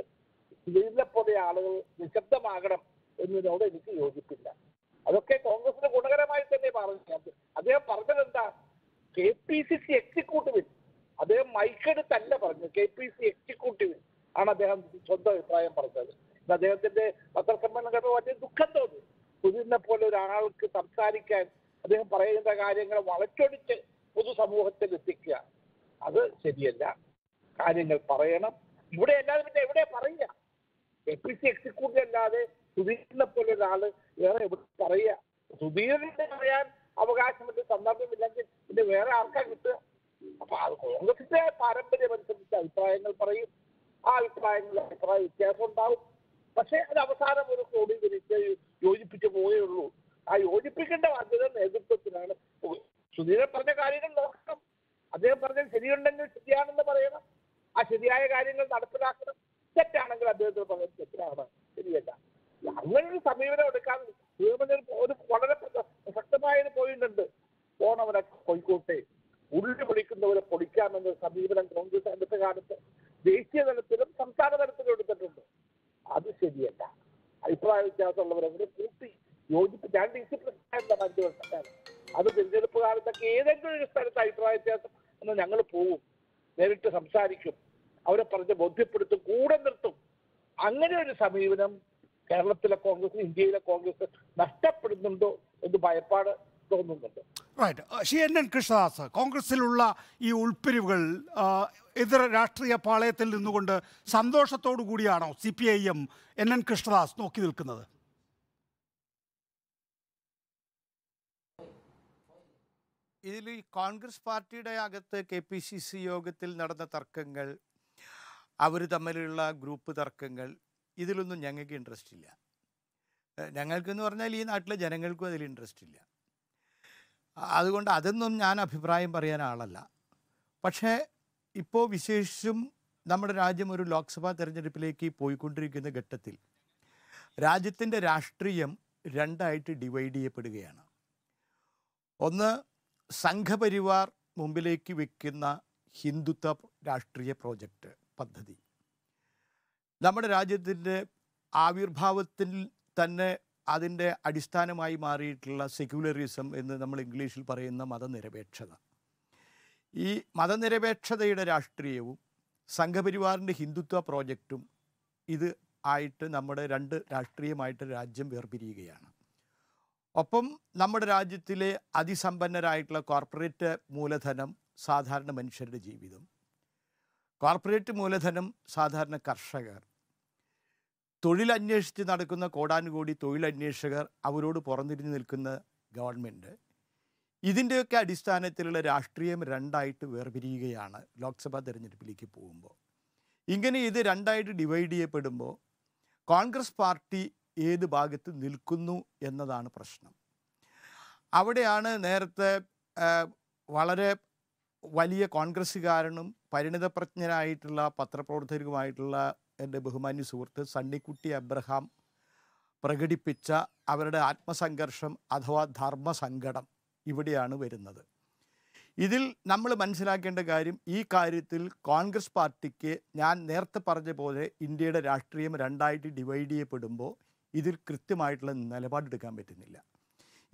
ഇതിനെപ്പോലെ ആളുകൾ നിശബ്ദമാകണം എന്നതിനോട് എനിക്ക് യോജിപ്പില്ല അതൊക്കെ കോൺഗ്രസിന് ഗുണകരമായി തന്നെ പറഞ്ഞു അദ്ദേഹം പറഞ്ഞത് എന്താ കെ പി സി സി എക്സിക്യൂട്ടീവിൽ അദ്ദേഹം മൈക്കെടുത്തല്ല പറഞ്ഞു കെ പി സി എക്സിക്യൂട്ടീവിൽ ആണ് അദ്ദേഹം സ്വന്തം അഭിപ്രായം പറഞ്ഞത് അദ്ദേഹത്തിന്റെ പത്രസമ്മേളനം കേട്ടപ്പോൾ വലിയ ദുഃഖം തോന്നി സുധീറിനെ പോലെ ഒരാൾക്ക് സംസാരിക്കാൻ അദ്ദേഹം പറയുന്ന കാര്യങ്ങൾ വളച്ചൊടിച്ച് പൊതുസമൂഹത്തിൽ എത്തിക്കുക അത് ശരിയല്ല കാര്യങ്ങൾ പറയണം ഇവിടെ അല്ലാതെ പിന്നെ എവിടെ പറയുക എ പി സി എക്സിക്യൂട്ടീവ് അല്ലാതെ സുധീരനെ പോലെ ഒരാള് വേറെ എവിടെ പറയുക സുധീരനെ പറയാൻ അവകാശമില്ല സന്ദർഭമില്ലെങ്കിൽ പിന്നെ വേറെ ആർക്കാ കിട്ടുക അപ്പൊ അത് കോൺഗ്രസിന്റെ പാരമ്പര്യം അനുസരിച്ച് അഭിപ്രായങ്ങൾ പറയും ആ അഭിപ്രായങ്ങൾ അഭിപ്രായ വ്യത്യാസം ഉണ്ടാവും പക്ഷെ അത് അവസാനം ഒരു ക്രോഡീകരിച്ച് യോജിപ്പിച്ചു പോയേ ഉള്ളൂ ആ യോജിപ്പിക്കേണ്ട ബാധ്യത നേതൃത്വത്തിലാണ് സുധീരൻ പറഞ്ഞ കാര്യങ്ങൾ നോക്കണം അദ്ദേഹം പറഞ്ഞത് ശരിയുണ്ടെങ്കിൽ ശരിയാണെന്ന് പറയണം ആ ശരിയായ കാര്യങ്ങൾ നടപ്പിലാക്കണം തെറ്റാണെങ്കിൽ അദ്ദേഹത്തിന് പറഞ്ഞത് തെറ്റാണ് ശരിയല്ല ഒരു സമീപനം എടുക്കാൻ തീർമനൊരു ഒരു വളരെ ശക്തമായ ഒരു പോയിന്റ് ഉണ്ട് പോണവരെ കൊയ്ക്കോട്ടെ ഉള്ളി പൊളിക്കുന്നവരെ പൊളിക്കാമെന്ന സമീപനം കോൺഗ്രസ് അടുത്ത കാലത്ത് ദേശീയ തലത്തിലും സംസ്ഥാന തലത്തിലും എടുത്തിട്ടുണ്ട് അത് ശരിയല്ല അഭിപ്രായ വ്യത്യാസമുള്ളവരെ കൂട്ടി യോജിപ്പ് ഞാൻ ഡി സി പ്രസിഡന്റ് അത് തിരഞ്ഞെടുപ്പ് കാലത്തൊക്കെ ഏതെങ്കിലും ഒരു സ്ഥലത്ത് അഭിപ്രായ വ്യത്യാസം എന്ന് ഞങ്ങൾ പോവും നേരിട്ട് സംസാരിക്കും അവരെ പറഞ്ഞ് ബോധ്യപ്പെടുത്തും കൂടെ നിർത്തും അങ്ങനെ ഒരു സമീപനം കേരളത്തിലെ കോൺഗ്രസ് ഇന്ത്യയിലെ കോൺഗ്രസ് നഷ്ടപ്പെടുന്നുണ്ടോ എന്ന് ഭയപ്പാട് തോന്നുന്നുണ്ട് right Shri N N Krishnadas കോൺഗ്രസിലുള്ള ഈ ഉൾപ്പിരിവുകൾ ഇതര രാഷ്ട്രീയ പാളയത്തിൽ നിന്നുകൊണ്ട് സന്തോഷത്തോടു കൂടിയാണോ C P I M N N Krishnadas നോക്കി നിൽക്കുന്നത് ഇതിൽ ഈ കോൺഗ്രസ് പാർട്ടിയുടെ അകത്ത് കെ പി സി സി യോഗത്തിൽ നടന്ന തർക്കങ്ങൾ അവർ തമ്മിലുള്ള ഗ്രൂപ്പ് തർക്കങ്ങൾ ഇതിലൊന്നും ഞങ്ങൾക്ക് ഇൻട്രസ്റ്റ് ഇല്ല ഞങ്ങൾക്കെന്ന് പറഞ്ഞാൽ ഈ നാട്ടിലെ ജനങ്ങൾക്കും അതിൽ ഇൻട്രസ്റ്റ് ഇല്ല അതുകൊണ്ട് അതൊന്നും ഞാൻ അഭിപ്രായം പറയാൻ ആളല്ല പക്ഷേ ഇപ്പോൾ വിശേഷിച്ചും നമ്മുടെ രാജ്യം ഒരു ലോക്സഭാ തെരഞ്ഞെടുപ്പിലേക്ക് പോയിക്കൊണ്ടിരിക്കുന്ന ഘട്ടത്തിൽ രാജ്യത്തിൻ്റെ രാഷ്ട്രീയം രണ്ടായിട്ട് ഡിവൈഡ് ചെയ്യപ്പെടുകയാണ് ഒന്ന് സംഘപരിവാർ മുമ്പിലേക്ക് വെക്കുന്ന ഹിന്ദുത്വ രാഷ്ട്രീയ പ്രോജക്റ്റ് പദ്ധതി നമ്മുടെ രാജ്യത്തിൻ്റെ ആവിർഭാവത്തിൽ തന്നെ അതിൻ്റെ അടിസ്ഥാനമായി മാറിയിട്ടുള്ള സെക്യുലറിസം എന്ന് നമ്മൾ ഇംഗ്ലീഷിൽ പറയുന്ന മതനിരപേക്ഷത ഈ മതനിരപേക്ഷതയുടെ രാഷ്ട്രീയവും സംഘപരിവാറിൻ്റെ ഹിന്ദുത്വ പ്രോജക്റ്റും ഇത് ആയിട്ട് നമ്മുടെ രണ്ട് രാഷ്ട്രീയമായിട്ട് രാജ്യം വേർപിരിയുകയാണ് ഒപ്പം നമ്മുടെ രാജ്യത്തിലെ അതിസമ്പന്നരായിട്ടുള്ള കോർപ്പറേറ്റ് മൂലധനം സാധാരണ മനുഷ്യരുടെ ജീവിതം കോർപ്പറേറ്റ് മൂലധനം സാധാരണ കർഷകർ തൊഴിലന്വേഷിച്ച് നടക്കുന്ന കോടാനുകോടി തൊഴിലന്വേഷകർ അവരോട് പുറന്നിരിഞ്ഞ് നിൽക്കുന്ന ഗവൺമെൻറ് ഇതിൻ്റെയൊക്കെ അടിസ്ഥാനത്തിലുള്ള രാഷ്ട്രീയം രണ്ടായിട്ട് വേർപിരിയുകയാണ് ലോക്സഭാ തെരഞ്ഞെടുപ്പിലേക്ക് പോകുമ്പോൾ ഇങ്ങനെ ഇത് രണ്ടായിട്ട് ഡിവൈഡ് ചെയ്യപ്പെടുമ്പോൾ കോൺഗ്രസ് പാർട്ടി ഏത് ഭാഗത്ത് നിൽക്കുന്നു എന്നതാണ് പ്രശ്നം അവിടെയാണ് നേരത്തെ വളരെ വലിയ കോൺഗ്രസ്സുകാരനും പരിണിതപ്രജ്ഞനായിട്ടുള്ള പത്രപ്രവർത്തകരുമായിട്ടുള്ള എൻ്റെ ബഹുമാന്യ സുഹൃത്ത് സണ്ണിക്കുട്ടി അബ്രഹാം പ്രകടിപ്പിച്ച അവരുടെ ആത്മസംഘർഷം അഥവാ ധർമ്മസങ്കടം ഇവിടെയാണ് വരുന്നത് ഇതിൽ നമ്മൾ മനസ്സിലാക്കേണ്ട കാര്യം ഈ കാര്യത്തിൽ കോൺഗ്രസ് പാർട്ടിക്ക് ഞാൻ നേരത്തെ പറഞ്ഞ പോലെ ഇന്ത്യയുടെ രാഷ്ട്രീയം രണ്ടായിട്ട് ഡിവൈഡ് ചെയ്യപ്പെടുമ്പോൾ ഇതിൽ കൃത്യമായിട്ടുള്ള നിലപാടെടുക്കാൻ പറ്റുന്നില്ല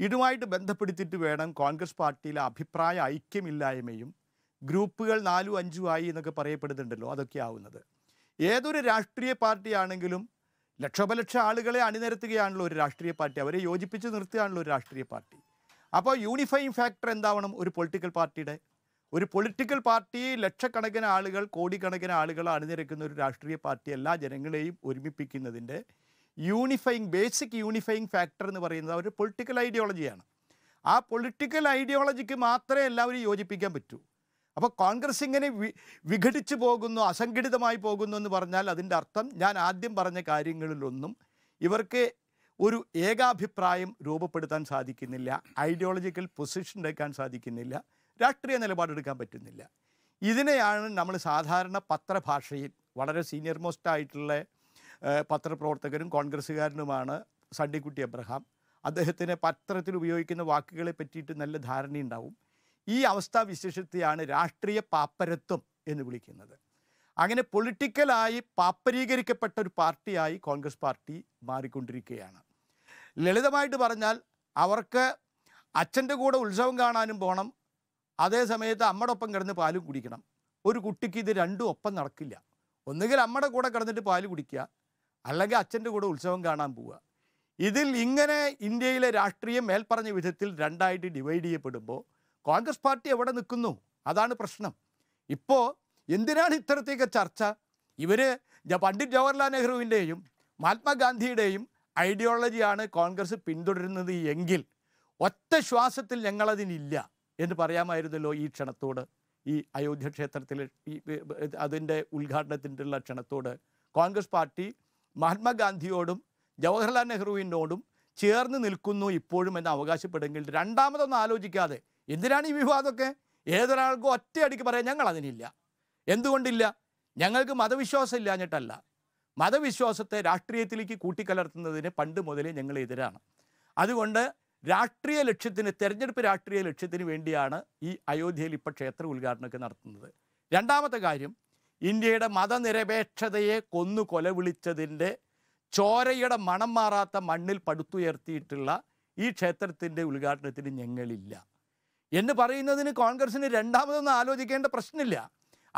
ഇതുമായിട്ട് ബന്ധപ്പെടുത്തിയിട്ട് വേണം കോൺഗ്രസ് പാർട്ടിയിലെ അഭിപ്രായ ഐക്യമില്ലായ്മയും ഗ്രൂപ്പുകൾ നാലും അഞ്ചും ആയി എന്നൊക്കെ പറയപ്പെടുന്നുണ്ടല്ലോ അതൊക്കെ ആവുന്നത് ഏതൊരു രാഷ്ട്രീയ പാർട്ടിയാണെങ്കിലും ലക്ഷോപലക്ഷം ആളുകളെ അണിനിരത്തുകയാണല്ലോ ഒരു രാഷ്ട്രീയ പാർട്ടി അവരെ യോജിപ്പിച്ച് നിർത്തുകയാണല്ലോ ഒരു രാഷ്ട്രീയ പാർട്ടി അപ്പോൾ യൂണിഫൈങ് ഫാക്ടർ എന്താവണം ഒരു പൊളിറ്റിക്കൽ പാർട്ടിയുടെ ഒരു പൊളിറ്റിക്കൽ പാർട്ടി ലക്ഷക്കണക്കിന് ആളുകൾ കോടിക്കണക്കിന് ആളുകൾ അണിനിരക്കുന്ന ഒരു രാഷ്ട്രീയ പാർട്ടി എല്ലാ ജനങ്ങളെയും ഒരുമിപ്പിക്കുന്നതിൻ്റെ യൂണിഫൈങ് ബേസിക് യൂണിഫൈങ് ഫാക്ടർ എന്ന് പറയുന്നത് ഒരു പൊളിറ്റിക്കൽ ഐഡിയോളജിയാണ് ആ പൊളിറ്റിക്കൽ ഐഡിയോളജിക്ക് മാത്രമേ എല്ലാവരും യോജിപ്പിക്കാൻ പറ്റൂ അപ്പോൾ കോൺഗ്രസ് ഇങ്ങനെ വി വിഘടിച്ചു പോകുന്നു അസംഘടിതമായി പോകുന്നു എന്ന് പറഞ്ഞാൽ അതിൻ്റെ അർത്ഥം ഞാൻ ആദ്യം പറഞ്ഞ കാര്യങ്ങളിലൊന്നും ഇവർക്ക് ഒരു ഏകാഭിപ്രായം രൂപപ്പെടുത്താൻ സാധിക്കുന്നില്ല ഐഡിയോളജിക്കൽ പൊസിഷൻ എടുക്കാൻ സാധിക്കുന്നില്ല രാഷ്ട്രീയ നിലപാടെടുക്കാൻ പറ്റുന്നില്ല ഇതിനെയാണ് നമ്മൾ സാധാരണ പത്രഭാഷയിൽ വളരെ സീനിയർ മോസ്റ്റ് ആയിട്ടുള്ള പത്രപ്രവർത്തകരും കോൺഗ്രസ്സുകാരനുമാണ് സണ്ണിക്കുട്ടി എബ്രഹാം അദ്ദേഹത്തിന് പത്രത്തിൽ ഉപയോഗിക്കുന്ന വാക്കുകളെ പറ്റിയിട്ട് നല്ല ധാരണയുണ്ടാവും ഈ അവസ്ഥാ വിശേഷത്തെയാണ് രാഷ്ട്രീയ പാപ്പരത്വം എന്ന് വിളിക്കുന്നത് അങ്ങനെ പൊളിറ്റിക്കലായി പാപ്പരീകരിക്കപ്പെട്ട ഒരു പാർട്ടിയായി കോൺഗ്രസ് പാർട്ടി മാറിക്കൊണ്ടിരിക്കുകയാണ് ലളിതമായിട്ട് പറഞ്ഞാൽ അവർക്ക് അച്ഛൻ്റെ കൂടെ ഉത്സവം കാണാനും പോകണം അതേ സമയത്ത് അമ്മയുടെ ഒപ്പം കിടന്ന് പാലും കുടിക്കണം ഒരു കുട്ടിക്ക് ഇത് രണ്ടും ഒപ്പം നടക്കില്ല ഒന്നുകിൽ അമ്മയുടെ കൂടെ കിടന്നിട്ട് പാല് കുടിക്കുക അല്ലെങ്കിൽ അച്ഛൻ്റെ കൂടെ ഉത്സവം കാണാൻ പോവുക ഇതിൽ ഇങ്ങനെ ഇന്ത്യയിലെ രാഷ്ട്രീയം മേൽപ്പറഞ്ഞ വിധത്തിൽ രണ്ടായിട്ട് ഡിവൈഡ് ചെയ്യപ്പെടുമ്പോൾ കോൺഗ്രസ് പാർട്ടി എവിടെ നിൽക്കുന്നു അതാണ് പ്രശ്നം ഇപ്പോൾ എന്തിനാണ് ഇത്തരത്തേക്ക് ചർച്ച ഇവർ പണ്ഡിറ്റ് ജവഹർലാൽ നെഹ്റുവിൻ്റെയും മഹാത്മാഗാന്ധിയുടെയും ഐഡിയോളജിയാണ് കോൺഗ്രസ് പിന്തുടരുന്നത് എങ്കിൽ ഒറ്റ ശ്വാസത്തിൽ ഞങ്ങളതിനില്ല എന്ന് പറയാമായിരുന്നല്ലോ ഈ ക്ഷണത്തോട് ഈ അയോധ്യ ക്ഷേത്രത്തിൽ അതിൻ്റെ ഉദ്ഘാടനത്തിൻ്റെ ക്ഷണത്തോട് കോൺഗ്രസ് പാർട്ടി മഹാത്മാഗാന്ധിയോടും ജവഹർലാൽ നെഹ്റുവിനോടും ചേർന്ന് നിൽക്കുന്നു ഇപ്പോഴും എന്ന് അവകാശപ്പെടുമെങ്കിൽ രണ്ടാമതൊന്നും ആലോചിക്കാതെ എന്തിനാണ് ഈ വിവാദമൊക്കെ ഏതൊരാൾക്കും ഒറ്റയടിക്ക് പറയാം ഞങ്ങൾ അതിനില്ല എന്തുകൊണ്ടില്ല ഞങ്ങൾക്ക് മതവിശ്വാസം ഇല്ലാഞ്ഞിട്ടല്ല മതവിശ്വാസത്തെ രാഷ്ട്രീയത്തിലേക്ക് കൂട്ടിക്കലർത്തുന്നതിന് പണ്ട് മുതലേ ഞങ്ങൾ എതിരാണ് അതുകൊണ്ട് രാഷ്ട്രീയ ലക്ഷ്യത്തിന് തെരഞ്ഞെടുപ്പ് രാഷ്ട്രീയ ലക്ഷ്യത്തിന് വേണ്ടിയാണ് ഈ അയോധ്യയിൽ ഇപ്പോൾ ക്ഷേത്ര ഉദ്ഘാടനമൊക്കെ നടത്തുന്നത് രണ്ടാമത്തെ കാര്യം ഇന്ത്യയുടെ മതനിരപേക്ഷതയെ കൊന്നു കൊലവിളിച്ചതിൻ്റെ ചോരയുടെ മണം മാറാത്ത മണ്ണിൽ പടുത്തുയർത്തിയിട്ടുള്ള ഈ ക്ഷേത്രത്തിൻ്റെ ഉദ്ഘാടനത്തിന് ഞങ്ങളില്ല എന്ന് പറയുന്നതിന് കോൺഗ്രസിന് രണ്ടാമതൊന്നും ആലോചിക്കേണ്ട പ്രശ്നമില്ല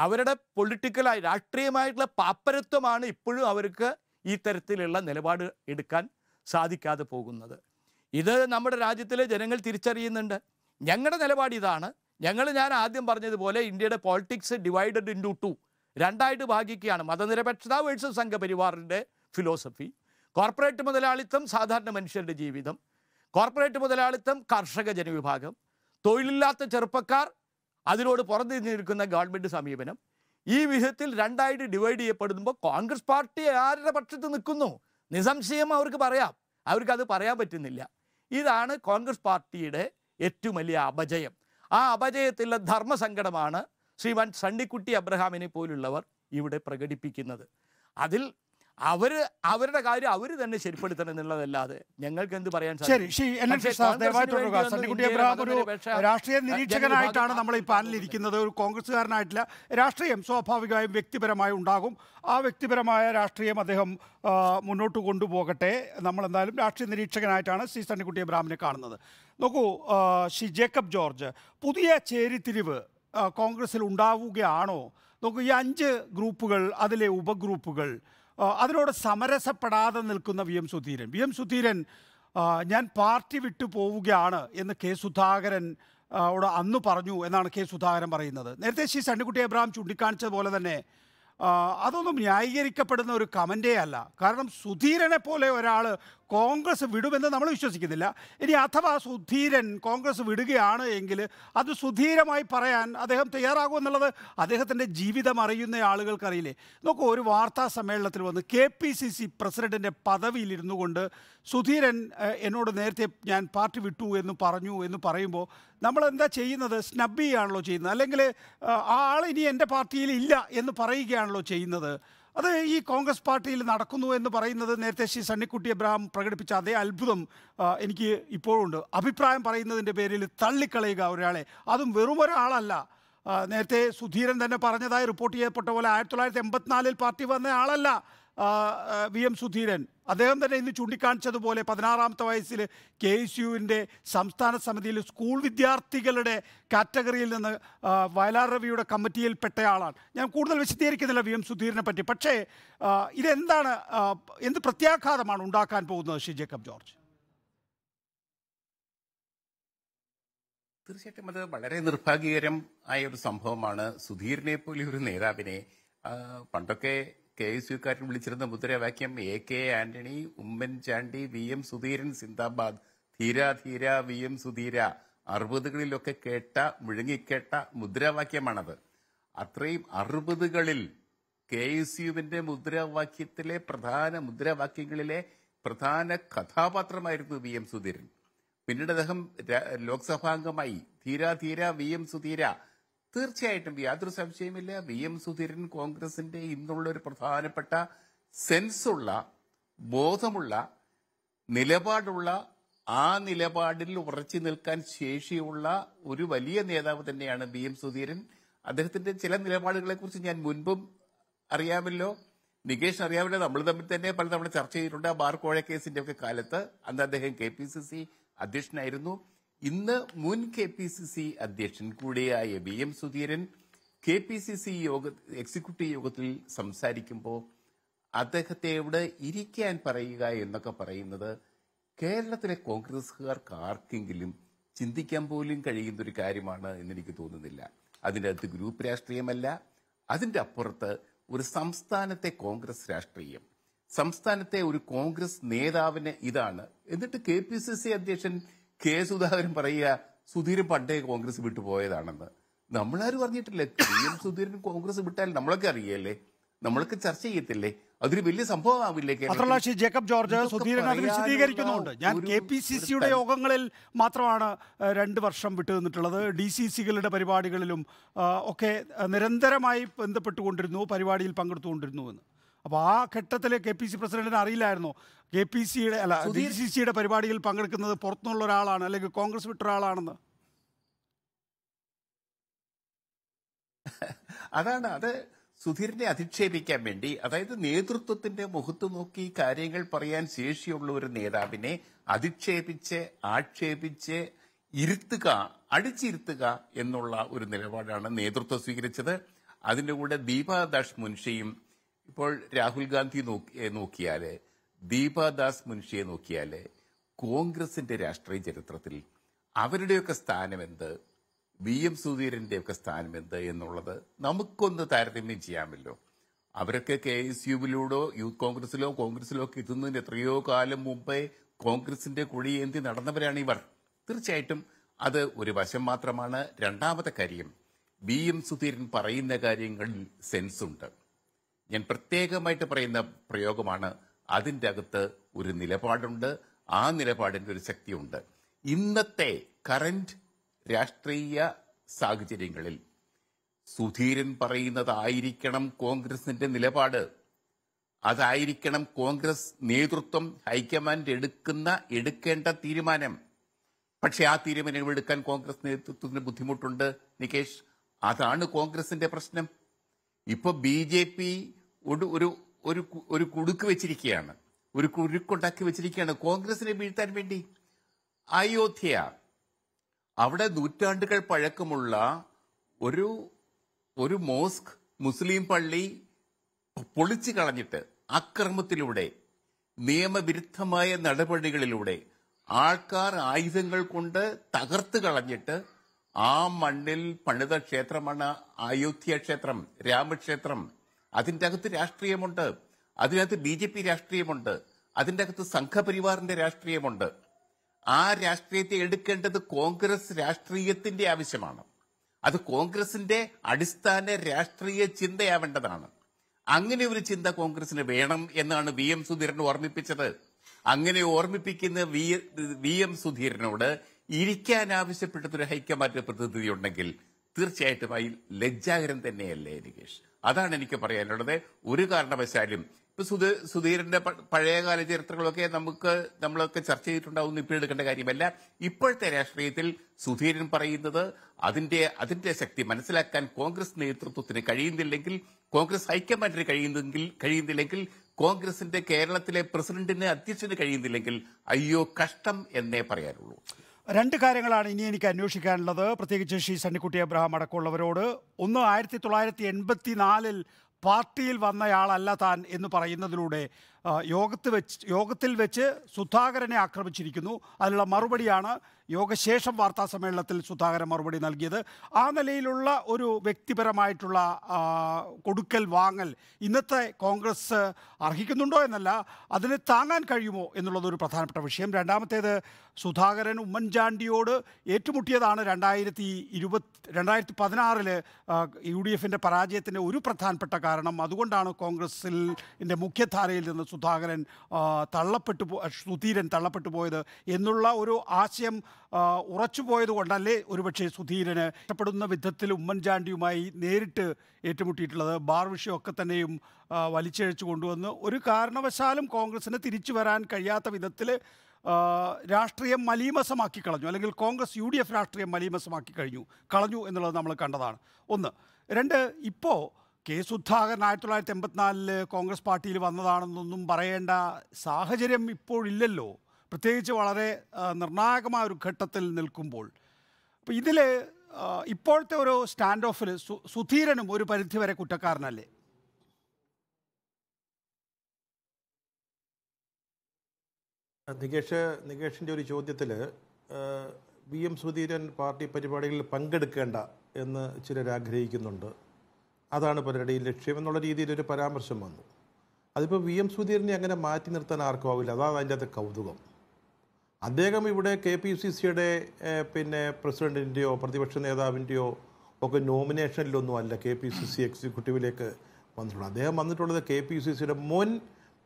അവരുടെ പൊളിറ്റിക്കലായി രാഷ്ട്രീയമായിട്ടുള്ള പാപ്പരത്വമാണ് ഇപ്പോഴും അവർക്ക് ഈ തരത്തിലുള്ള നിലപാട് എടുക്കാൻ സാധിക്കാതെ പോകുന്നത് ഇത് നമ്മുടെ രാജ്യത്തിലെ ജനങ്ങൾ തിരിച്ചറിയുന്നുണ്ട് ഞങ്ങളുടെ നിലപാട് ഇതാണ് ഞങ്ങൾ ഞാൻ ആദ്യം പറഞ്ഞതുപോലെ ഇന്ത്യയുടെ പോളിറ്റിക്സ് ഡിവൈഡഡ് ഇൻ ടു രണ്ടായിട്ട് ഭാഗിക്കുകയാണ് മതനിരപേക്ഷത വേഴ്സസ് സംഘപരിവാറിൻ്റെ ഫിലോസഫി കോർപ്പറേറ്റ് മുതലാളിത്തം സാധാരണ മനുഷ്യരുടെ ജീവിതം കോർപ്പറേറ്റ് മുതലാളിത്തം കർഷക ജനവിഭാഗം തൊഴിലില്ലാത്ത ചെറുപ്പക്കാർ അതിനോട് പുറത്തിരിഞ്ഞു ഗവൺമെൻറ് സമീപനം ഈ വിധത്തിൽ രണ്ടായിട്ട് ഡിവൈഡ് ചെയ്യപ്പെടുമ്പോൾ കോൺഗ്രസ് പാർട്ടി ആരുടെ പക്ഷത്ത് നിൽക്കുന്നു നിസംശയം അവർക്ക് പറയാം അവർക്കത് പറയാൻ പറ്റുന്നില്ല ഇതാണ് കോൺഗ്രസ് പാർട്ടിയുടെ ഏറ്റവും വലിയ അപജയം ആ അപജയത്തിലെ ധർമ്മസങ്കടമാണ് ശ്രീമാൻ സണ്ണിക്കുട്ടി അബ്രഹാമിനെ പോലുള്ളവർ ഇവിടെ പ്രകടിപ്പിക്കുന്നത് അതിൽ അവർ അവരുടെ കാര്യം അവർ തന്നെ ശരിപ്പെടുത്തണം എന്നുള്ളതല്ലാതെ ഞങ്ങൾക്ക് എന്ത് പറയാൻ രാഷ്ട്രീയ നിരീക്ഷകനായിട്ടാണ് നമ്മൾ ഈ പാനലിൽ ഇരിക്കുന്നത് ഒരു കോൺഗ്രസ്സുകാരനായിട്ടില്ല രാഷ്ട്രീയം സ്വാഭാവികമായും വ്യക്തിപരമായി ഉണ്ടാകും ആ വ്യക്തിപരമായ രാഷ്ട്രീയം അദ്ദേഹം മുന്നോട്ട് കൊണ്ടുപോകട്ടെ നമ്മൾ എന്തായാലും രാഷ്ട്രീയ നിരീക്ഷകനായിട്ടാണ് ശ്രീ സണ്ണിക്കുട്ടി അബ്രാമിനെ കാണുന്നത് നോക്കൂ ശ്രീ ജേക്കബ് ജോർജ് പുതിയ ചേരിതിരിവ് കോൺഗ്രസ്സിൽ ഉണ്ടാവുകയാണോ നോക്കൂ ഈ അഞ്ച് ഗ്രൂപ്പുകൾ അതിലെ ഉപഗ്രൂപ്പുകൾ അതിനോട് സമരസപ്പെടാതെ നിൽക്കുന്ന V M Sudheeran V M Sudheeran ഞാൻ പാർട്ടി വിട്ടു പോവുകയാണ് എന്ന് കെ സുധാകരൻ അവിടെ അന്ന് പറഞ്ഞു എന്നാണ് കെ സുധാകരൻ പറയുന്നത് നേരത്തെ ശ്രീ സണ്ണിക്കുട്ടി എബ്രഹാം ചൂണ്ടിക്കാണിച്ചതുപോലെ തന്നെ അതൊന്നും ന്യായീകരിക്കപ്പെടുന്ന ഒരു കമൻറ്റേ അല്ല കാരണം സുധീരനെ പോലെ ഒരാൾ കോൺഗ്രസ് വിടുമെന്ന് നമ്മൾ വിശ്വസിക്കുന്നില്ല ഇനി അഥവാ സുധീരൻ കോൺഗ്രസ് വിടുകയാണ് എങ്കിൽ അത് സുധീരമായി പറയാൻ അദ്ദേഹം എന്നുള്ളത് അദ്ദേഹത്തിൻ്റെ ജീവിതം അറിയുന്ന ആളുകൾക്കറിയില്ലേ നോക്കൂ ഒരു വാർത്താ സമ്മേളനത്തിൽ വന്ന് കെ പി സി സി പ്രസിഡൻറ്റിൻ്റെ പദവിയിലിരുന്നു കൊണ്ട് സുധീരൻ എന്നോട് നേരത്തെ ഞാൻ പാർട്ടി വിട്ടു എന്ന് പറഞ്ഞു എന്ന് പറയുമ്പോൾ നമ്മൾ എന്താ ചെയ്യുന്നത് സ്നബ് ചെയ്യുകയാണല്ലോ ചെയ്യുന്നത് അല്ലെങ്കിൽ ആ ആൾ ഇനി എൻ്റെ പാർട്ടിയിൽ ഇല്ല എന്ന് പറയുകയാണല്ലോ ചെയ്യുന്നത് അത് ഈ കോൺഗ്രസ് പാർട്ടിയിൽ നടക്കുന്നു എന്ന് പറയുന്നത് നേരത്തെ ശ്രീ സണ്ണിക്കുട്ടി എബ്രഹാം പ്രകടിപ്പിച്ച അതേ അത്ഭുതം എനിക്ക് ഇപ്പോഴുണ്ട് അഭിപ്രായം പറയുന്നതിൻ്റെ പേരിൽ തള്ളിക്കളയുക ഒരാളെ അതും വെറും ഒരാളല്ല നേരത്തെ സുധീരൻ തന്നെ പറഞ്ഞതായി റിപ്പോർട്ട് ചെയ്യപ്പെട്ട പോലെ ആയിരത്തി തൊള്ളായിരത്തി എൺപത്തിനാലിൽ പാർട്ടി വന്ന ആളല്ല വി എം സുധീരൻ അദ്ദേഹം തന്നെ ഇന്ന് ചൂണ്ടിക്കാണിച്ചതുപോലെ പതിനാറാമത്തെ വയസ്സിൽ കെ എസ് യുവിൻ്റെ സംസ്ഥാന സമിതിയിൽ സ്കൂൾ വിദ്യാർത്ഥികളുടെ കാറ്റഗറിയിൽ നിന്ന് വയലാർ രവിയുടെ കമ്മിറ്റിയിൽപ്പെട്ടയാളാണ് ഞാൻ കൂടുതൽ വിശദീകരിക്കുന്നില്ല വി എം സുധീരനെ പറ്റി പക്ഷേ ഇതെന്താണ് എന്ത് പ്രത്യാഘാതമാണ് ഉണ്ടാക്കാൻ പോകുന്നത് ഷി ജേക്കബ് ജോർജ് തീർച്ചയായിട്ടും അത് വളരെ നിർഭാഗ്യകരം ആയ ഒരു സംഭവമാണ് സുധീരനെ പോലെ ഒരു നേതാവിനെ പണ്ടൊക്കെ കെ എസ് യുക്കാർ വിളിച്ചിരുന്ന മുദ്രാവാക്യം A K Antony Oommen Chandy V M Sudheeran സിന്ദാബാദ് ധീര ധീര വി എം സുധീര അറുപതുകളിലൊക്കെ കേട്ട മുഴങ്ങിക്കേട്ട മുദ്രാവാക്യമാണത് അത്രയും അറുപതുകളിൽ കെ എസ് യുവിന്റെ മുദ്രാവാക്യത്തിലെ പ്രധാന മുദ്രാവാക്യങ്ങളിലെ പ്രധാന കഥാപാത്രമായിരുന്നു വി എം സുധീരൻ പിന്നീട് അദ്ദേഹം ലോക്സഭാംഗമായി ധീര ധീര വി എം സുധീര തീർച്ചയായിട്ടും യാതൊരു സംശയമില്ല വി എം സുധീരൻ കോൺഗ്രസിന്റെ ഇന്നുള്ള ഒരു പ്രധാനപ്പെട്ട സെൻസുള്ള ബോധമുള്ള നിലപാടുള്ള ആ നിലപാടിൽ ഉറച്ചു നിൽക്കാൻ ശേഷിയുള്ള ഒരു വലിയ നേതാവ് തന്നെയാണ് ബി എം സുധീരൻ അദ്ദേഹത്തിന്റെ ചില നിലപാടുകളെ കുറിച്ച് ഞാൻ മുൻപും അറിയാമല്ലോ നികേഷ് അറിയാമല്ലോ നമ്മൾ തമ്മിൽ തന്നെ പലതവണ ചർച്ച ചെയ്തിട്ടുണ്ട് ആ കോഴ കേസിന്റെ ഒക്കെ കാലത്ത് അന്ന് അദ്ദേഹം കെ പി സി സി അധ്യക്ഷനായിരുന്നു ഇന്ന് മുൻ കെ പി സി സി അധ്യക്ഷൻ കൂടിയായ V M Sudheeran K P C C യോഗ എക്സിക്യൂട്ടീവ് യോഗത്തിൽ സംസാരിക്കുമ്പോൾ അദ്ദേഹത്തെയോട് ഇരിക്കാൻ പറയുക എന്നൊക്കെ പറയുന്നത് കേരളത്തിലെ കോൺഗ്രസുകാർക്ക് ആർക്കെങ്കിലും ചിന്തിക്കാൻ പോലും കഴിയുന്ന ഒരു കാര്യമാണ് എന്നെനിക്ക് തോന്നുന്നില്ല അതിൻ്റെ അകത്ത് ഗ്രൂപ്പ് രാഷ്ട്രീയമല്ല അതിൻ്റെ അപ്പുറത്ത് ഒരു സംസ്ഥാനത്തെ കോൺഗ്രസ് രാഷ്ട്രീയം സംസ്ഥാനത്തെ ഒരു കോൺഗ്രസ് നേതാവിന് ഇതാണ് എന്നിട്ട് കെ പി സി സി അധ്യക്ഷൻ കെ സുധാകരൻ പറയുക സുധീരൻ പണ്ടേ കോൺഗ്രസ് വിട്ടു പോയതാണെന്ന് നമ്മളാരും പറഞ്ഞിട്ടില്ല കെ എം സുധീരൻ കോൺഗ്രസ് വിട്ടാൽ നമ്മളൊക്കെ അറിയല്ലേ നമ്മളൊക്കെ ചർച്ച ചെയ്യത്തില്ലേ അതൊരു വലിയ സംഭവമാവില്ലേ പത്രലാക്ഷി ജേക്കബ് ജോർജ് സുധീരൻ വിശദീകരിക്കുന്നുണ്ട് ഞാൻ കെ പി സി സിയുടെ യോഗങ്ങളിൽ മാത്രമാണ് രണ്ട് വർഷം വിട്ടു നിന്നിട്ടുള്ളത് ഡി സി സികളുടെ പരിപാടികളിലും ഒക്കെ നിരന്തരമായി ബന്ധപ്പെട്ടുകൊണ്ടിരുന്നു പരിപാടിയിൽ പങ്കെടുത്തുകൊണ്ടിരുന്നു എന്ന് അപ്പോൾ ആ ഘട്ടത്തിൽ കെ പി സി പ്രസിഡന്റിന് അറിയില്ലായിരുന്നു കെ പി സിയുടെ അല്ല ഡി സി സിയുടെ പരിപാടിയിൽ പങ്കെടുക്കുന്നത് പുറത്തുനിന്നുള്ള ഒരാളാണ് അല്ലെങ്കിൽ കോൺഗ്രസ് വിട്ട ഒരാളാണെന്ന് അതാണ് അത് സുധീരിനെ അധിക്ഷേപിക്കാൻ വേണ്ടി അതായത് നേതൃത്വത്തിന്റെ മുഖത്ത് നോക്കി കാര്യങ്ങൾ പറയാൻ ശേഷിയുള്ള ഒരു നേതാവിനെ അധിക്ഷേപിച്ച് ആക്ഷേപിച്ച് ഇരുത്തുക അടിച്ചിരുത്തുക എന്നുള്ള ഒരു നിലപാടാണ് നേതൃത്വം സ്വീകരിച്ചത് അതിന്റെ കൂടെ ദീപാദാഷ് മുൻഷിയും ഇപ്പോൾ രാഹുൽ ഗാന്ധി നോക്കിയാല് ദീപാദാസ് മുൻഷിയെ നോക്കിയാല് കോൺഗ്രസിന്റെ രാഷ്ട്രീയ ചരിത്രത്തിൽ അവരുടെയൊക്കെ സ്ഥാനമെന്ത് വി എം സുധീരന്റെ ഒക്കെ സ്ഥാനമെന്ത് എന്നുള്ളത് നമുക്കൊന്ന് താരതമ്യം ചെയ്യാമല്ലോ അവരൊക്കെ കെ എസ് യുവിലൂടോ യൂത്ത് കോൺഗ്രസിലോ കോൺഗ്രസിലോ ഒക്കെ എത്തുന്നതിന് എത്രയോ കാലം മുമ്പേ കോൺഗ്രസിന്റെ കുഴിയേന്തി നടന്നവരാണ് ഇവർ തീർച്ചയായിട്ടും അത് ഒരു വശം മാത്രമാണ് രണ്ടാമത്തെ കാര്യം വി എം സുധീരൻ പറയുന്ന കാര്യങ്ങളിൽ സെൻസുണ്ട് ഞാൻ പ്രത്യേകമായിട്ട് പറയുന്ന പ്രയോഗമാണ് അതിൻ്റെ അകത്ത് ഒരു നിലപാടുണ്ട് ആ നിലപാടിൻ്റെ ഒരു ശക്തിയുണ്ട് ഇന്നത്തെ കറന്റ് രാഷ്ട്രീയ സാഹചര്യങ്ങളിൽ സുധീരൻ പറയുന്നതായിരിക്കണം കോൺഗ്രസിന്റെ നിലപാട് അതായിരിക്കണം കോൺഗ്രസ് നേതൃത്വം ഹൈക്കമാൻഡ് എടുക്കുന്ന എടുക്കേണ്ട തീരുമാനം പക്ഷേ ആ തീരുമാനം എടുക്കാൻ കോൺഗ്രസ് നേതൃത്വത്തിന് ബുദ്ധിമുട്ടുണ്ട് നികേഷ് അതാണ് കോൺഗ്രസിന്റെ പ്രശ്നം ഇപ്പോൾ ബി ജെ പി ഒരു ഒരു ഒരു കുടുക്ക് വെച്ചിരിക്കുകയാണ് ഒരു കുരുക്കുണ്ടാക്കി വെച്ചിരിക്കുകയാണ് കോൺഗ്രസിനെ വീഴ്ത്താൻ വേണ്ടി അയോധ്യ അവിടെ നൂറ്റാണ്ടുകൾ പഴക്കമുള്ള ഒരു ഒരു മോസ്ക് മുസ്ലിം പള്ളി പൊളിച്ചു കളഞ്ഞിട്ട് അക്രമത്തിലൂടെ നിയമവിരുദ്ധമായ നടപടികളിലൂടെ ആൾക്കാർ ആയുധങ്ങൾ കൊണ്ട് തകർത്ത് കളഞ്ഞിട്ട് ആ മണ്ണിൽ പണിത ക്ഷേത്രമാണ് അയോധ്യ ക്ഷേത്രം രാമക്ഷേത്രം അതിൻ്റെ അകത്ത് രാഷ്ട്രീയമുണ്ട് അതിനകത്ത് ബി ജെ പി രാഷ്ട്രീയമുണ്ട് അതിൻ്റെ അകത്ത് സംഘപരിവാറിന്റെ രാഷ്ട്രീയമുണ്ട് ആ രാഷ്ട്രീയത്തെ എടുക്കേണ്ടത് കോൺഗ്രസ് രാഷ്ട്രീയത്തിന്റെ ആവശ്യമാണ് അത് കോൺഗ്രസിന്റെ അടിസ്ഥാന രാഷ്ട്രീയ ചിന്തയാവേണ്ടതാണ് അങ്ങനെ ഒരു ചിന്ത കോൺഗ്രസിന് വേണം എന്നാണ് വി എം സുധീരൻ ഓർമ്മിപ്പിച്ചത് അങ്ങനെ ഓർമ്മിപ്പിക്കുന്ന വി എം സുധീരനോട് ഇരിക്കാൻ ആവശ്യപ്പെട്ടിട്ടൊരു ഹൈക്കമാൻഡ് പ്രതിനിധി ഉണ്ടെങ്കിൽ തീർച്ചയായിട്ടും അതിൽ ലജ്ജാകരം തന്നെയല്ലേ നികേഷ് അതാണ് എനിക്ക് പറയാനുള്ളത് ഒരു കാരണവശാലും ഇപ്പൊ സുധീ സുധീരന്റെ പഴയകാല ചരിത്രങ്ങളൊക്കെ നമുക്ക് നമ്മളൊക്കെ ചർച്ച ചെയ്തിട്ടുണ്ടാവും ഇപ്പൊ എടുക്കേണ്ട കാര്യമല്ല ഇപ്പോഴത്തെ രാഷ്ട്രീയത്തിൽ സുധീരൻ പറയുന്നത് അതിന്റെ അതിന്റെ ശക്തി മനസ്സിലാക്കാൻ കോൺഗ്രസ് നേതൃത്വത്തിന് കഴിയുന്നില്ലെങ്കിൽ കോൺഗ്രസ് ഹൈക്കമാൻഡിന് കഴിയുന്നെങ്കിൽ കഴിയുന്നില്ലെങ്കിൽ കോൺഗ്രസിന്റെ കേരളത്തിലെ പ്രസിഡന്റിന് അധ്യക്ഷന് കഴിയുന്നില്ലെങ്കിൽ അയ്യോ കഷ്ടം എന്നേ പറയാനുള്ളൂ രണ്ട് കാര്യങ്ങളാണ് ഇനി എനിക്ക് അന്വേഷിക്കാനുള്ളത് പ്രത്യേകിച്ച് ശ്രീ സണ്ണിക്കുട്ടി അബ്രഹാം അടക്കമുള്ളവരോട് ഒന്ന് ആയിരത്തി തൊള്ളായിരത്തി എൺപത്തി നാലിൽ പാർട്ടിയിൽ വന്നയാളല്ല താൻ എന്ന് പറയുന്നതിലൂടെ യോഗത്ത് വെച്ച് യോഗത്തിൽ വെച്ച് സുധാകരനെ ആക്രമിച്ചിരിക്കുന്നു അതിനുള്ള മറുപടിയാണ് യോഗശേഷം വാർത്താ സമ്മേളനത്തിൽ സുധാകരൻ മറുപടി നൽകിയത് ആ നിലയിലുള്ള ഒരു വ്യക്തിപരമായിട്ടുള്ള കൊടുക്കൽ വാങ്ങൽ ഇന്നത്തെ കോൺഗ്രസ് അർഹിക്കുന്നുണ്ടോ എന്നല്ല അതിന് താങ്ങാൻ കഴിയുമോ എന്നുള്ളതൊരു പ്രധാനപ്പെട്ട വിഷയം രണ്ടാമത്തേത് സുധാകരൻ ഉമ്മൻചാണ്ടിയോട് ഏറ്റുമുട്ടിയതാണ് രണ്ടായിരത്തി ഇരുപത്തി രണ്ടായിരത്തി പതിനാറില് യു ഡി എഫിൻ്റെ പരാജയത്തിൻ്റെ ഒരു പ്രധാനപ്പെട്ട കാരണം അതുകൊണ്ടാണ് കോൺഗ്രസിൽ മുഖ്യധാരയിൽ നിന്ന് സുധാകരൻ തള്ളപ്പെട്ടു പോ സുധീരൻ തള്ളപ്പെട്ടു പോയത് എന്നുള്ള ഒരു ആശയം പോയത് കൊണ്ടല്ലേ ഒരുപക്ഷെ സുധീരന് ഇഷ്ടപ്പെടുന്ന വിധത്തിൽ ഉമ്മൻചാണ്ടിയുമായി നേരിട്ട് ഏറ്റുമുട്ടിയിട്ടുള്ളത് ബാർ വിഷയമൊക്കെ തന്നെയും വലിച്ചഴിച്ചു കൊണ്ടുവന്ന് ഒരു കാരണവശാലും കോൺഗ്രസ്സിന് തിരിച്ചു വരാൻ കഴിയാത്ത വിധത്തിൽ രാഷ്ട്രീയം മലീമസമാക്കി കളഞ്ഞു അല്ലെങ്കിൽ കോൺഗ്രസ് യു ഡി എഫ് രാഷ്ട്രീയം മലീമസമാക്കി കഴിഞ്ഞു കളഞ്ഞു എന്നുള്ളത് നമ്മൾ കണ്ടതാണ് ഒന്ന് രണ്ട് ഇപ്പോൾ കെ സുധാകർ ആയിരത്തി തൊള്ളായിരത്തി എൺപത്തിനാലില് കോൺഗ്രസ് പാർട്ടിയിൽ വന്നതാണെന്നൊന്നും പറയേണ്ട സാഹചര്യം ഇപ്പോഴില്ലല്ലോ പ്രത്യേകിച്ച് വളരെ നിർണായകമായ ഒരു ഘട്ടത്തിൽ നിൽക്കുമ്പോൾ അപ്പോൾ ഇതിൽ ഇപ്പോഴത്തെ ഒരു സ്റ്റാൻഡ് ഓഫിൽ സുധീരനും ഒരു പരിധിവരെ കുറ്റക്കാരനല്ലേ നികേഷ് നികേഷിൻ്റെ ഒരു ചോദ്യത്തിൽ വി എം സുധീരൻ പാർട്ടി പരിപാടികളിൽ പങ്കെടുക്കേണ്ട എന്ന് ചിലർ ആഗ്രഹിക്കുന്നുണ്ട് അതാണ് പലരുടെയും ലക്ഷ്യം എന്നുള്ള രീതിയിൽ ഒരു പരാമർശം വന്നു അതിപ്പോൾ വി എം സുധീരനെ അങ്ങനെ മാറ്റി നിർത്താൻ ആർക്കും ആവില്ല അതാണ് അതിൻ്റെ അത് കൗതുകം അദ്ദേഹം ഇവിടെ കെ പി സി സിയുടെ പിന്നെ പ്രസിഡന്റിൻ്റെയോ പ്രതിപക്ഷ നേതാവിൻ്റെയോ ഒക്കെ നോമിനേഷനിലൊന്നും അല്ല കെ പി സി സി എക്സിക്യൂട്ടീവിലേക്ക് വന്നിട്ടുള്ളൂ അദ്ദേഹം വന്നിട്ടുള്ളത് കെ പി സി സിയുടെ മുൻ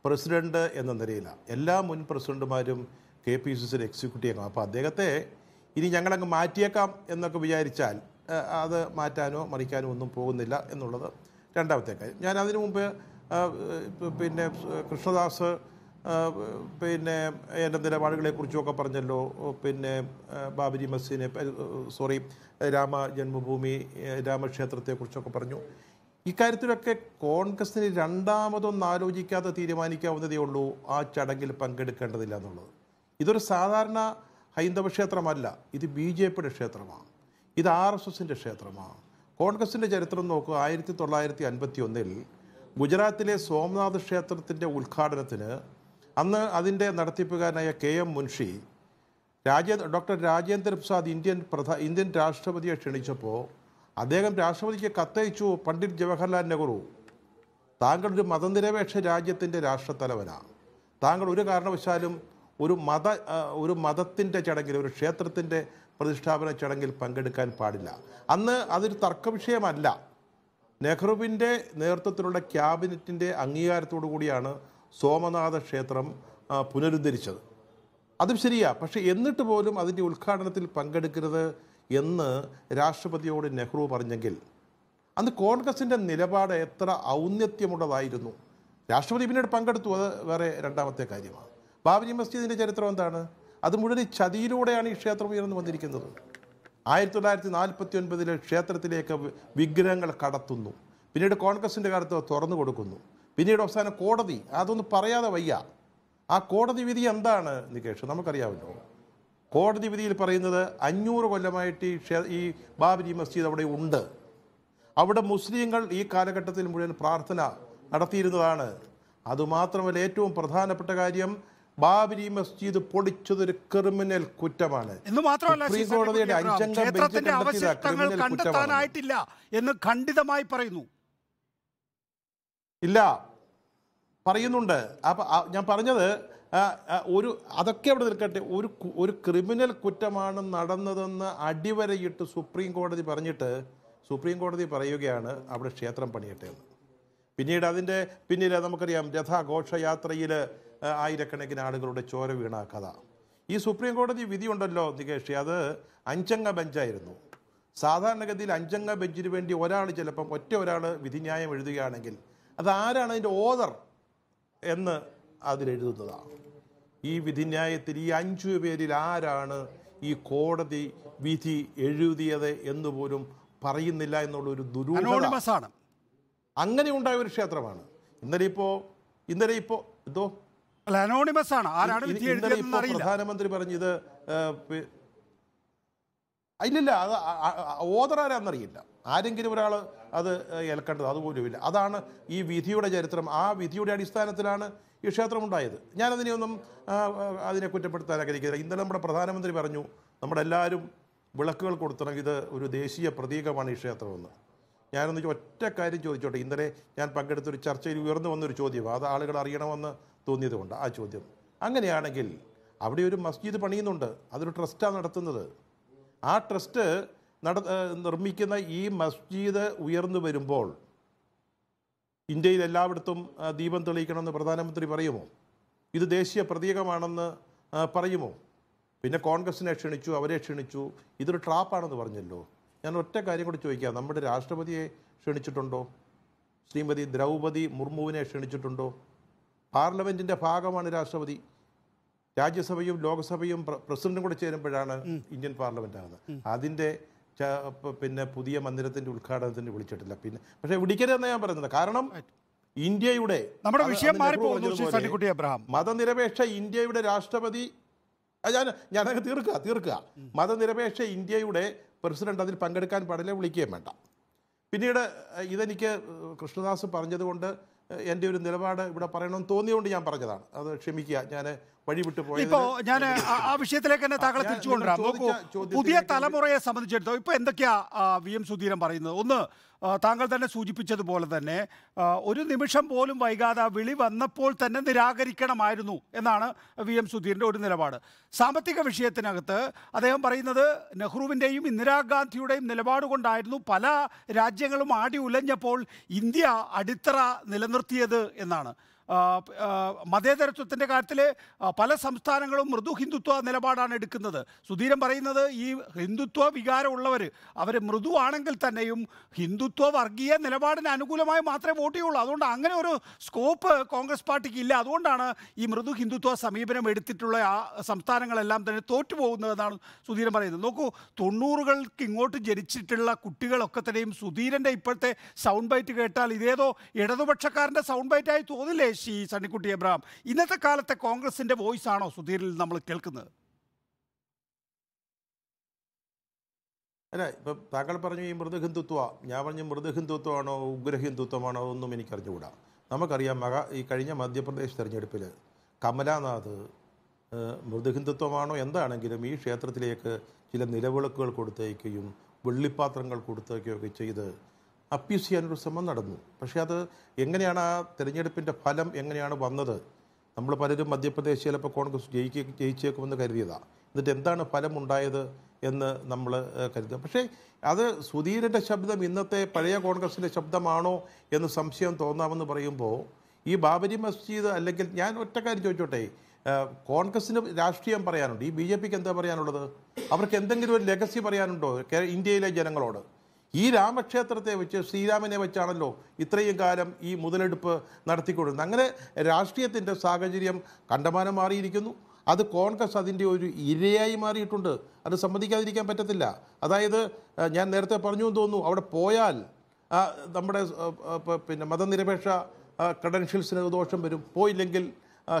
പ്രസിഡന്റ് എന്ന നിലയിലാണ് എല്ലാ മുൻ പ്രസിഡന്റുമാരും കെ പി സി സിയുടെ എക്സിക്യൂട്ടീവ് അംഗം അപ്പോൾ അദ്ദേഹത്തെ ഇനി ഞങ്ങളങ്ങ് മാറ്റിയേക്കാം എന്നൊക്കെ വിചാരിച്ചാൽ അത് മാറ്റാനോ മറിക്കാനോ ഒന്നും പോകുന്നില്ല എന്നുള്ളത് രണ്ടാമത്തെ കാര്യം ഞാൻ അതിനു മുമ്പ് പിന്നെ കൃഷ്ണദാസ് പിന്നെ എൻ്റെ നിലപാടുകളെക്കുറിച്ചുമൊക്കെ പറഞ്ഞല്ലോ പിന്നെ ബാബരി മസ്ജിദിനെ സോറി രാമ ജന്മഭൂമി രാമക്ഷേത്രത്തെക്കുറിച്ചൊക്കെ പറഞ്ഞു ഇക്കാര്യത്തിലൊക്കെ കോൺഗ്രസിന് രണ്ടാമതൊന്നും ആലോചിക്കാതെ തീരുമാനിക്കാവുന്നതേ ഉള്ളൂ ആ ചടങ്ങിൽ പങ്കെടുക്കേണ്ടതില്ല എന്നുള്ളത് ഇതൊരു സാധാരണ ഹൈന്ദവ ക്ഷേത്രമല്ല ഇത് ബി ജെ പിയുടെ ക്ഷേത്രമാണ് ഇത് ആർ എസ് എസിൻ്റെ ക്ഷേത്രമാണ് കോൺഗ്രസിൻ്റെ ചരിത്രം നോക്കുക ആയിരത്തി തൊള്ളായിരത്തി അൻപത്തി ഒന്നിൽ ഗുജറാത്തിലെ സോമനാഥ് ക്ഷേത്രത്തിൻ്റെ ഉദ്ഘാടനത്തിന് അന്ന് അതിൻ്റെ നടത്തിപ്പുകാരനായ കെ എം മുൻഷി രാജേ ഡോക്ടർ രാജേന്ദ്ര പ്രസാദ് ഇന്ത്യൻ പ്രധാ ഇന്ത്യൻ രാഷ്ട്രപതിയെ ക്ഷണിച്ചപ്പോൾ അദ്ദേഹം രാഷ്ട്രപതിക്ക് കത്തയച്ചു പണ്ഡിറ്റ് ജവഹർലാൽ നെഹ്റു താങ്കൾ ഒരു മതനിരപേക്ഷ രാജ്യത്തിൻ്റെ രാഷ്ട്രത്തലവനാണ് താങ്കൾ ഒരു കാരണവശാലും ഒരു മത ഒരു മതത്തിൻ്റെ ചടങ്ങിൽ ഒരു ക്ഷേത്രത്തിൻ്റെ പ്രതിഷ്ഠാപന ചടങ്ങിൽ പങ്കെടുക്കാൻ പാടില്ല അന്ന് അതൊരു തർക്കവിഷയമല്ല നെഹ്റുവിൻ്റെ നേതൃത്വത്തിലുള്ള ക്യാബിനറ്റിൻ്റെ അംഗീകാരത്തോടു കൂടിയാണ് സോമനാഥ ക്ഷേത്രം പുനരുദ്ധരിച്ചത് അതും ശരിയാ പക്ഷേ എന്നിട്ട് പോലും അതിൻ്റെ ഉദ്ഘാടനത്തിൽ പങ്കെടുക്കരുത് എന്ന് രാഷ്ട്രപതിയോട് നെഹ്റു പറഞ്ഞെങ്കിൽ അന്ന് കോൺഗ്രസിൻ്റെ നിലപാട് എത്ര ഔന്നത്യമുള്ളതായിരുന്നു രാഷ്ട്രപതി പിന്നീട് പങ്കെടുത്തു അത് വേറെ രണ്ടാമത്തെ കാര്യമാണ് ബാബരി മസ്ജിദിൻ്റെ ചരിത്രം എന്താണ് അത് മുഴുവൻ ചതിയിലൂടെയാണ് ഈ ക്ഷേത്രം ഉയർന്നു വന്നിരിക്കുന്നത് ആയിരത്തി തൊള്ളായിരത്തി നാൽപ്പത്തി ഒൻപതിലെ ക്ഷേത്രത്തിലേക്ക് വിഗ്രഹങ്ങൾ കടത്തുന്നു പിന്നീട് കോൺഗ്രസിൻ്റെ കാലത്ത് തുറന്നു കൊടുക്കുന്നു പിന്നീട് അവസാനം കോടതി അതൊന്നും പറയാതെ വയ്യ ആ കോടതി വിധി എന്താണ് നികേഷ് നമുക്കറിയാമല്ലോ കോടതി വിധിയിൽ പറയുന്നത് അഞ്ഞൂറ് കൊല്ലമായിട്ട് ഈ ഈ ബാബരി മസ്ജിദ് അവിടെ ഉണ്ട് അവിടെ മുസ്ലിങ്ങൾ ഈ കാലഘട്ടത്തിൽ മുഴുവൻ പ്രാർത്ഥന നടത്തിയിരുന്നതാണ് അതുമാത്രമല്ല ഏറ്റവും പ്രധാനപ്പെട്ട കാര്യം ബാബരി മസ്ജിദ് പൊളിച്ചത് ഒരു ക്രിമിനൽ കുറ്റമാണ് എന്ന് മാത്രമല്ല ക്ഷേത്രത്തിന്റെ അവശിഷ്ടങ്ങൾ കണ്ടെത്താനായിട്ടില്ല എന്ന് ഖണ്ഡിതമായി പറയുന്നു ഇല്ല പറയുന്നുണ്ട് അപ്പൊ ഞാൻ പറഞ്ഞത് ഒരു അതൊക്കെ അവിടെ നിൽക്കട്ടെ ഒരു ഒരു ക്രിമിനൽ കുറ്റമാണ് നടന്നതെന്ന് അടിവരയിട്ട് സുപ്രീം കോടതി പറഞ്ഞിട്ട് സുപ്രീം കോടതി പറയുകയാണ് അവിടെ ക്ഷേത്രം പണിയട്ടെ എന്ന് പിന്നീട് അതിൻ്റെ പിന്നിലെ നമുക്കറിയാം രഥാഘോഷയാത്രയിൽ ആയിരക്കണക്കിന് ആളുകളുടെ ചോര വീണ കഥ ഈ സുപ്രീം കോടതി വിധിയുണ്ടല്ലോ നികേഷി അത് അഞ്ചംഗ ബെഞ്ചായിരുന്നു സാധാരണഗതിയിൽ അഞ്ചംഗ ബെഞ്ചിന് വേണ്ടി ഒരാൾ ചിലപ്പം ഒറ്റ ഒരാൾ വിധിന്യായം എഴുതുകയാണെങ്കിൽ അത് ആരാണ് അതിൻ്റെ ഓദർ എന്ന് അതിലെഴുതുന്നതാണ് ഈ വിധിന്യായത്തിൽ ഈ അഞ്ചു പേരിൽ ആരാണ് ഈ കോടതി വിധി എഴുതിയത് എന്ന് പോലും പറയുന്നില്ല എന്നുള്ള ഒരു ദുരൂഹമാണ് അങ്ങനെ ഉണ്ടായ ഒരു ക്ഷേത്രമാണ് ഇന്നലെ ഇപ്പോൾ ഇന്നലെ ഇപ്പോൾ എന്തോ അനോണിമസ് ആണ് ആരാണ് വിധി എഴുതിയതെന്ന് പ്രധാനമന്ത്രി പറഞ്ഞത് ഇല്ലില്ല അത് ഓദർ ആരാന്നറിയില്ല ആരെങ്കിലും ഒരാൾ അത് ഏൽക്കേണ്ടത് അതുപോലുമില്ല അതാണ് ഈ വിധിയുടെ ചരിത്രം ആ വിധിയുടെ അടിസ്ഥാനത്തിലാണ് ഈ ക്ഷേത്രം ക്ഷേത്രമുണ്ടായത് ഞാനതിനെയൊന്നും അതിനെ കുറ്റപ്പെടുത്താൻ ആഗ്രഹിക്കുന്നില്ല ഇന്നലെ നമ്മുടെ പ്രധാനമന്ത്രി പറഞ്ഞു നമ്മുടെ എല്ലാവരും വിളക്കുകൾ കൊടുത്തണം ഇത് ഒരു ദേശീയ പ്രതീകമാണ് ഈ ക്ഷേത്രമെന്ന് ഞാനൊന്ന് ഒറ്റ കാര്യം ചോദിച്ചോട്ടെ ഇന്നലെ ഞാൻ പങ്കെടുത്തൊരു ചർച്ചയിൽ ഉയർന്നു വന്നൊരു ചോദ്യം അത് ആളുകൾ അറിയണമെന്ന് തോന്നിയതുകൊണ്ട് ആ ചോദ്യം അങ്ങനെയാണെങ്കിൽ അവിടെ ഒരു മസ്ജിദ് പണിയുന്നുണ്ട് അതൊരു ട്രസ്റ്റാണ് നടത്തുന്നത് ആ ട്രസ്റ്റ് നട നിർമ്മിക്കുന്ന ഈ മസ്ജിദ് ഉയർന്നു വരുമ്പോൾ ഇന്ത്യയിൽ എല്ലായിടത്തും ദീപം തെളിയിക്കണമെന്ന് പ്രധാനമന്ത്രി പറയുമോ ഇത് ദേശീയ പ്രതീകമാണെന്ന് പറയുമോ പിന്നെ കോൺഗ്രസിനെ ക്ഷണിച്ചു അവരെ ക്ഷണിച്ചു ഇതൊരു ട്രാപ്പാണെന്ന് പറഞ്ഞല്ലോ ഞാൻ ഒറ്റ കാര്യം കൂടി ചോദിക്കാം നമ്മുടെ രാഷ്ട്രപതിയെ ക്ഷണിച്ചിട്ടുണ്ടോ ശ്രീമതി ദ്രൗപതി മുർമുവിനെ ക്ഷണിച്ചിട്ടുണ്ടോ പാർലമെന്റിന്റെ ഭാഗമാണ് രാഷ്ട്രപതി രാജ്യസഭയും ലോക്സഭയും പ്രസിഡന്റും കൂടെ ചേരുമ്പോഴാണ് ഇന്ത്യൻ പാർലമെൻ്റ് ആകുന്നത് അതിൻ്റെ പിന്നെ പുതിയ മന്ദിരത്തിന്റെ ഉദ്ഘാടനത്തിന് വിളിച്ചിട്ടില്ല പിന്നെ പക്ഷേ വിളിക്കരുതെന്ന് ഞാൻ പറയുന്നത് കാരണം ഇന്ത്യയുടെ നമ്മുടെ വിഷയം മാറിപ്പോകുന്നു മതനിരപേക്ഷ ഇന്ത്യയുടെ രാഷ്ട്രപതി ഞാൻ ഞാനങ്ങ് തീർക്കുക തീർക്കുക മതനിരപേക്ഷ ഇന്ത്യയുടെ പ്രസിഡന്റ് അതിൽ പങ്കെടുക്കാൻ പാടില്ല വിളിക്കുകയും വേണ്ട പിന്നീട് ഇതെനിക്ക് കൃഷ്ണദാസ് പറഞ്ഞതുകൊണ്ട് എൻ്റെ ഒരു നിലപാട് ഇവിടെ പറയണമെന്ന് തോന്നിയതുകൊണ്ട് ഞാൻ പറഞ്ഞതാണ് അത് ക്ഷമിക്കുക ഞാൻ വഴി വിട്ടു പോയി ഇപ്പോൾ ഞാൻ ആ വിഷയത്തിലേക്ക് തന്നെ താങ്കളെ തിരിച്ചു കൊണ്ടുവരാം പുതിയ തലമുറയെ സംബന്ധിച്ചിടത്തോളം ഇപ്പോൾ എന്തൊക്കെയാ വി എം സുധീരൻ പറയുന്നത് ഒന്ന് താങ്കൾ തന്നെ സൂചിപ്പിച്ചതുപോലെ തന്നെ ഒരു നിമിഷം പോലും വൈകാതെ വിളി വന്നപ്പോൾ തന്നെ നിരാകരിക്കണമായിരുന്നു എന്നാണ് വി എം സുധീറിൻ്റെ ഒരു നിലപാട് സാമ്പത്തിക വിഷയത്തിനകത്ത് അദ്ദേഹം പറയുന്നത് നെഹ്റുവിൻ്റെയും ഇന്ദിരാഗാന്ധിയുടെയും നിലപാട് കൊണ്ടായിരുന്നു പല രാജ്യങ്ങളും ആടി ഉലഞ്ഞപ്പോൾ ഇന്ത്യ അടിത്തറ നിലനിർത്തിയത് എന്നാണ് മതേതരത്വത്തിൻ്റെ കാര്യത്തിൽ പല സംസ്ഥാനങ്ങളും മൃദു ഹിന്ദുത്വ നിലപാടാണ് എടുക്കുന്നത് സുധീരൻ പറയുന്നത് ഈ ഹിന്ദുത്വ വികാരമുള്ളവർ അവർ മൃദുവാണെങ്കിൽ തന്നെയും ഹിന്ദുത്വ വർഗീയ നിലപാടിന് അനുകൂലമായി മാത്രമേ വോട്ട് ചെയ്യുള്ളൂ അതുകൊണ്ട് അങ്ങനെ ഒരു സ്കോപ്പ് കോൺഗ്രസ് പാർട്ടിക്ക് ഇല്ല അതുകൊണ്ടാണ് ഈ മൃദു ഹിന്ദുത്വ സമീപനം എടുത്തിട്ടുള്ള ആ സംസ്ഥാനങ്ങളെല്ലാം തന്നെ തോറ്റുപോകുന്നതെന്നാണ് സുധീരൻ പറയുന്നത് നോക്കൂ തൊണ്ണൂറുകൾക്ക് ഇങ്ങോട്ട് ജനിച്ചിട്ടുള്ള കുട്ടികളൊക്കെ തന്നെയും സുധീരൻ്റെ ഇപ്പോഴത്തെ സൗണ്ട് ബൈറ്റ് കേട്ടാൽ ഇതേതോ ഇടതുപക്ഷക്കാരൻ്റെ സൗണ്ട് ബൈറ്റായി തോന്നില്ലേ ശശി സണ്ണിക്കുട്ടി എബ്രഹാം ഇന്നത്തെ കാലത്തെ കോൺഗ്രസിന്റെ വോയിസ് ആണോ സുധീരിൽ നമ്മൾ കേൾക്കുന്നത് അല്ല ഇപ്പൊ താങ്കൾ പറഞ്ഞു ഈ മൃദുഹിന്ദുത്വ ഞാൻ പറഞ്ഞു മൃദുഹിന്ദുത്വമാണോ ഉഗ്രഹിന്ദുത്വമാണോ ഒന്നും എനിക്കറിഞ്ഞുകൂടാ നമുക്കറിയാം മക ഈ കഴിഞ്ഞ മധ്യപ്രദേശ് തെരഞ്ഞെടുപ്പിൽ കമലാനാഥ് മൃദുഹിന്ദുത്വമാണോ എന്താണെങ്കിലും ഈ ക്ഷേത്രത്തിലേക്ക് ചില നിലവിളക്കുകൾ കൊടുത്തേക്കുകയും വെള്ളിപ്പാത്രങ്ങൾ കൊടുത്തേക്കുകയൊക്കെ ചെയ്ത് അപ്യൂസ് ചെയ്യാനൊരു ശ്രമം നടന്നു പക്ഷേ അത് എങ്ങനെയാണ് ആ തെരഞ്ഞെടുപ്പിൻ്റെ ഫലം എങ്ങനെയാണ് വന്നത് നമ്മൾ പലരും മധ്യപ്രദേശ് ചിലപ്പോൾ കോൺഗ്രസ് ജയിക്കുക ജയിച്ചേക്കുമെന്ന് കരുതിയതാണ് എന്നിട്ട് എന്താണ് ഫലം ഉണ്ടായത് എന്ന് നമ്മൾ കരുതുക പക്ഷേ അത് സുധീരൻ്റെ ശബ്ദം ഇന്നത്തെ പഴയ കോൺഗ്രസിൻ്റെ ശബ്ദമാണോ എന്ന് സംശയം തോന്നാമെന്ന് പറയുമ്പോൾ ഈ ബാബരി മസ്ജിദ് അല്ലെങ്കിൽ ഞാൻ ഒറ്റ കാര്യം ചോദിച്ചോട്ടെ കോൺഗ്രസിന് രാഷ്ട്രീയം പറയാനുണ്ട് ഈ ബി ജെ പിക്ക് എന്താ പറയാനുള്ളത് അവർക്ക് എന്തെങ്കിലും ഒരു ലെഗസി പറയാനുണ്ടോ ഇന്ത്യയിലെ ജനങ്ങളോട് ഈ രാമക്ഷേത്രത്തെ വെച്ച് ശ്രീരാമനെ വെച്ചാണല്ലോ ഇത്രയും കാലം ഈ മുതലെടുപ്പ് നടത്തിക്കൊണ്ടിരുന്നത് അങ്ങനെ രാഷ്ട്രീയത്തിൻ്റെ സാഹചര്യം കണ്ടമാനം മാറിയിരിക്കുന്നു അത് കോൺഗ്രസ് അതിൻ്റെ ഒരു ഇരയായി മാറിയിട്ടുണ്ട് അത് സമ്മതിക്കാതിരിക്കാൻ പറ്റത്തില്ല അതായത് ഞാൻ നേരത്തെ പറഞ്ഞു എന്ന് തോന്നുന്നു അവിടെ പോയാൽ നമ്മുടെ പിന്നെ മതനിരപേക്ഷ ക്രെഡൻഷ്യൽസിന് ദോഷം വരും പോയില്ലെങ്കിൽ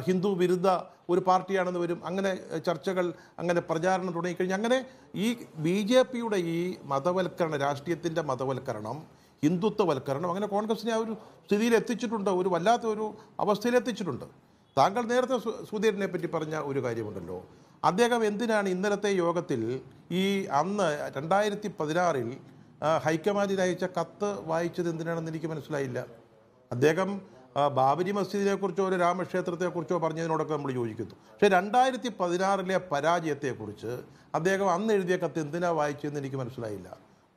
ഹിന്ദു വിരുദ്ധ ഒരു പാർട്ടിയാണെന്ന് വരും അങ്ങനെ ചർച്ചകൾ അങ്ങനെ പ്രചാരണം തുടങ്ങിക്കഴിഞ്ഞ് അങ്ങനെ ഈ ബി ജെ പിയുടെ ഈ മതവൽക്കരണം രാഷ്ട്രീയത്തിൻ്റെ മതവൽക്കരണം ഹിന്ദുത്വവൽക്കരണം അങ്ങനെ കോൺഗ്രസിനെ ആ ഒരു സ്ഥിതിയിൽ എത്തിച്ചിട്ടുണ്ട് ഒരു വല്ലാത്ത ഒരു അവസ്ഥയിൽ എത്തിച്ചിട്ടുണ്ട് താങ്കൾ നേരത്തെ സുധീരനെ പറ്റി പറഞ്ഞ ഒരു കാര്യമുണ്ടല്ലോ അദ്ദേഹം എന്തിനാണ് ഇന്നലത്തെ യോഗത്തിൽ ഈ അന്ന് രണ്ടായിരത്തി പതിനാറിൽ ഹൈക്കമാൻഡിൽ അയച്ച കത്ത് വായിച്ചത് എന്തിനാണെന്ന് എനിക്ക് മനസ്സിലായില്ല അദ്ദേഹം ബാബരി കുറിച്ചോ ഒരു രാമക്ഷേത്രത്തെ കുറിച്ചോ പറഞ്ഞതിനോടൊക്കെ നമ്മൾ യോജിക്കുന്നു പക്ഷെ രണ്ടായിരത്തി പതിനാറിലെ പരാജയത്തെക്കുറിച്ച് അദ്ദേഹം അന്ന് എഴുതിയ കത്ത് എന്തിനാ വായിച്ചതെന്ന് എനിക്ക് മനസ്സിലായില്ല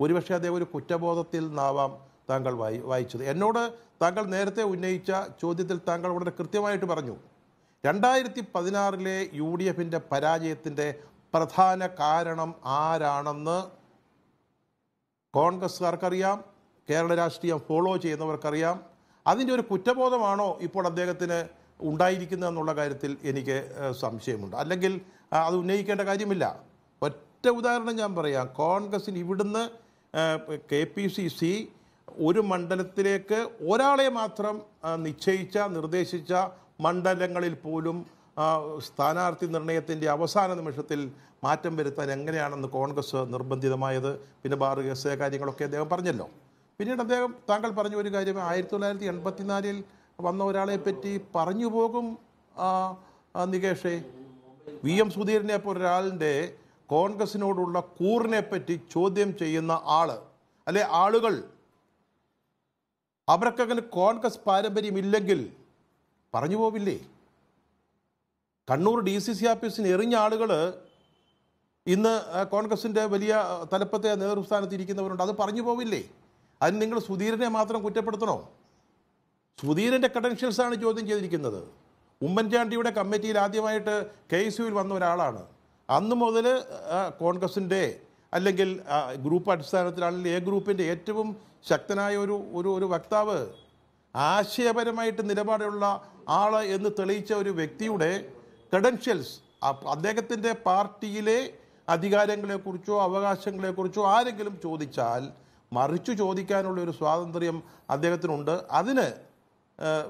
ഒരുപക്ഷെ അദ്ദേഹം ഒരു കുറ്റബോധത്തിൽ നിന്നാവാം താങ്കൾ വായി വായിച്ചത് എന്നോട് താങ്കൾ നേരത്തെ ഉന്നയിച്ച ചോദ്യത്തിൽ താങ്കൾ വളരെ കൃത്യമായിട്ട് പറഞ്ഞു രണ്ടായിരത്തി പതിനാറിലെ യു ഡി എഫിൻ്റെ പരാജയത്തിൻ്റെ പ്രധാന കാരണം ആരാണെന്ന് കോൺഗ്രസ്സുകാർക്കറിയാം കേരള രാഷ്ട്രീയം ഫോളോ ചെയ്യുന്നവർക്കറിയാം അതിൻ്റെ ഒരു കുറ്റബോധമാണോ ഇപ്പോൾ അദ്ദേഹത്തിന് ഉണ്ടായിരിക്കുന്നത് എന്നുള്ള കാര്യത്തിൽ എനിക്ക് സംശയമുണ്ട് അല്ലെങ്കിൽ അത് ഉന്നയിക്കേണ്ട കാര്യമില്ല ഒറ്റ ഉദാഹരണം ഞാൻ പറയാം കോൺഗ്രസിന് ഇവിടുന്ന് കെ പി സി സി ഒരു മണ്ഡലത്തിലേക്ക് ഒരാളെ മാത്രം നിശ്ചയിച്ച നിർദ്ദേശിച്ച മണ്ഡലങ്ങളിൽ പോലും സ്ഥാനാർത്ഥി നിർണയത്തിൻ്റെ അവസാന നിമിഷത്തിൽ മാറ്റം വരുത്താൻ എങ്ങനെയാണെന്ന് കോൺഗ്രസ് നിർബന്ധിതമായത് പിന്നെ ബാർ കേസ് കാര്യങ്ങളൊക്കെ അദ്ദേഹം പറഞ്ഞല്ലോ പിന്നീട് അദ്ദേഹം താങ്കൾ പറഞ്ഞ ഒരു കാര്യം ആയിരത്തി തൊള്ളായിരത്തി എൺപത്തിനാലിൽ വന്ന ഒരാളെ പറ്റി പറഞ്ഞു പോകും നികേഷേ വി എം സുധീരനെ ഒരാളിൻ്റെ കോൺഗ്രസിനോടുള്ള കൂറിനെ പറ്റി ചോദ്യം ചെയ്യുന്ന ആള് അല്ലെ ആളുകൾ അവർക്കങ്ങനെ കോൺഗ്രസ് പാരമ്പര്യമില്ലെങ്കിൽ പറഞ്ഞു പോവില്ലേ കണ്ണൂർ ഡി സി സി ഓഫീസിന് എറിഞ്ഞ ആളുകൾ ഇന്ന് കോൺഗ്രസിൻ്റെ വലിയ തലപ്പത്തെ നേതൃസ്ഥാനത്ത് ഇരിക്കുന്നവരുണ്ട് അത് പറഞ്ഞു പോവില്ലേ അതിന് നിങ്ങൾ സുധീരനെ മാത്രം കുറ്റപ്പെടുത്തണോ സുധീരൻ്റെ ക്രഡൻഷ്യൽസാണ് ചോദ്യം ചെയ്തിരിക്കുന്നത് ഉമ്മൻചാണ്ടിയുടെ കമ്മിറ്റിയിൽ ആദ്യമായിട്ട് കെ എസ് യുവിൽ വന്ന ഒരാളാണ് അന്ന് മുതൽ കോൺഗ്രസിൻ്റെ അല്ലെങ്കിൽ ഗ്രൂപ്പ് അടിസ്ഥാനത്തിലാണെങ്കിൽ എ ഗ്രൂപ്പിൻ്റെ ഏറ്റവും ശക്തനായ ഒരു ഒരു ഒരു വക്താവ് ആശയപരമായിട്ട് നിലപാടുള്ള ആൾ എന്ന് തെളിയിച്ച ഒരു വ്യക്തിയുടെ ക്രഡൻഷ്യൽസ് അദ്ദേഹത്തിൻ്റെ പാർട്ടിയിലെ അധികാരങ്ങളെക്കുറിച്ചോ അവകാശങ്ങളെക്കുറിച്ചോ ആരെങ്കിലും ചോദിച്ചാൽ മറിച്ചു ചോദിക്കാനുള്ള ഒരു സ്വാതന്ത്ര്യം അദ്ദേഹത്തിനുണ്ട് അതിന്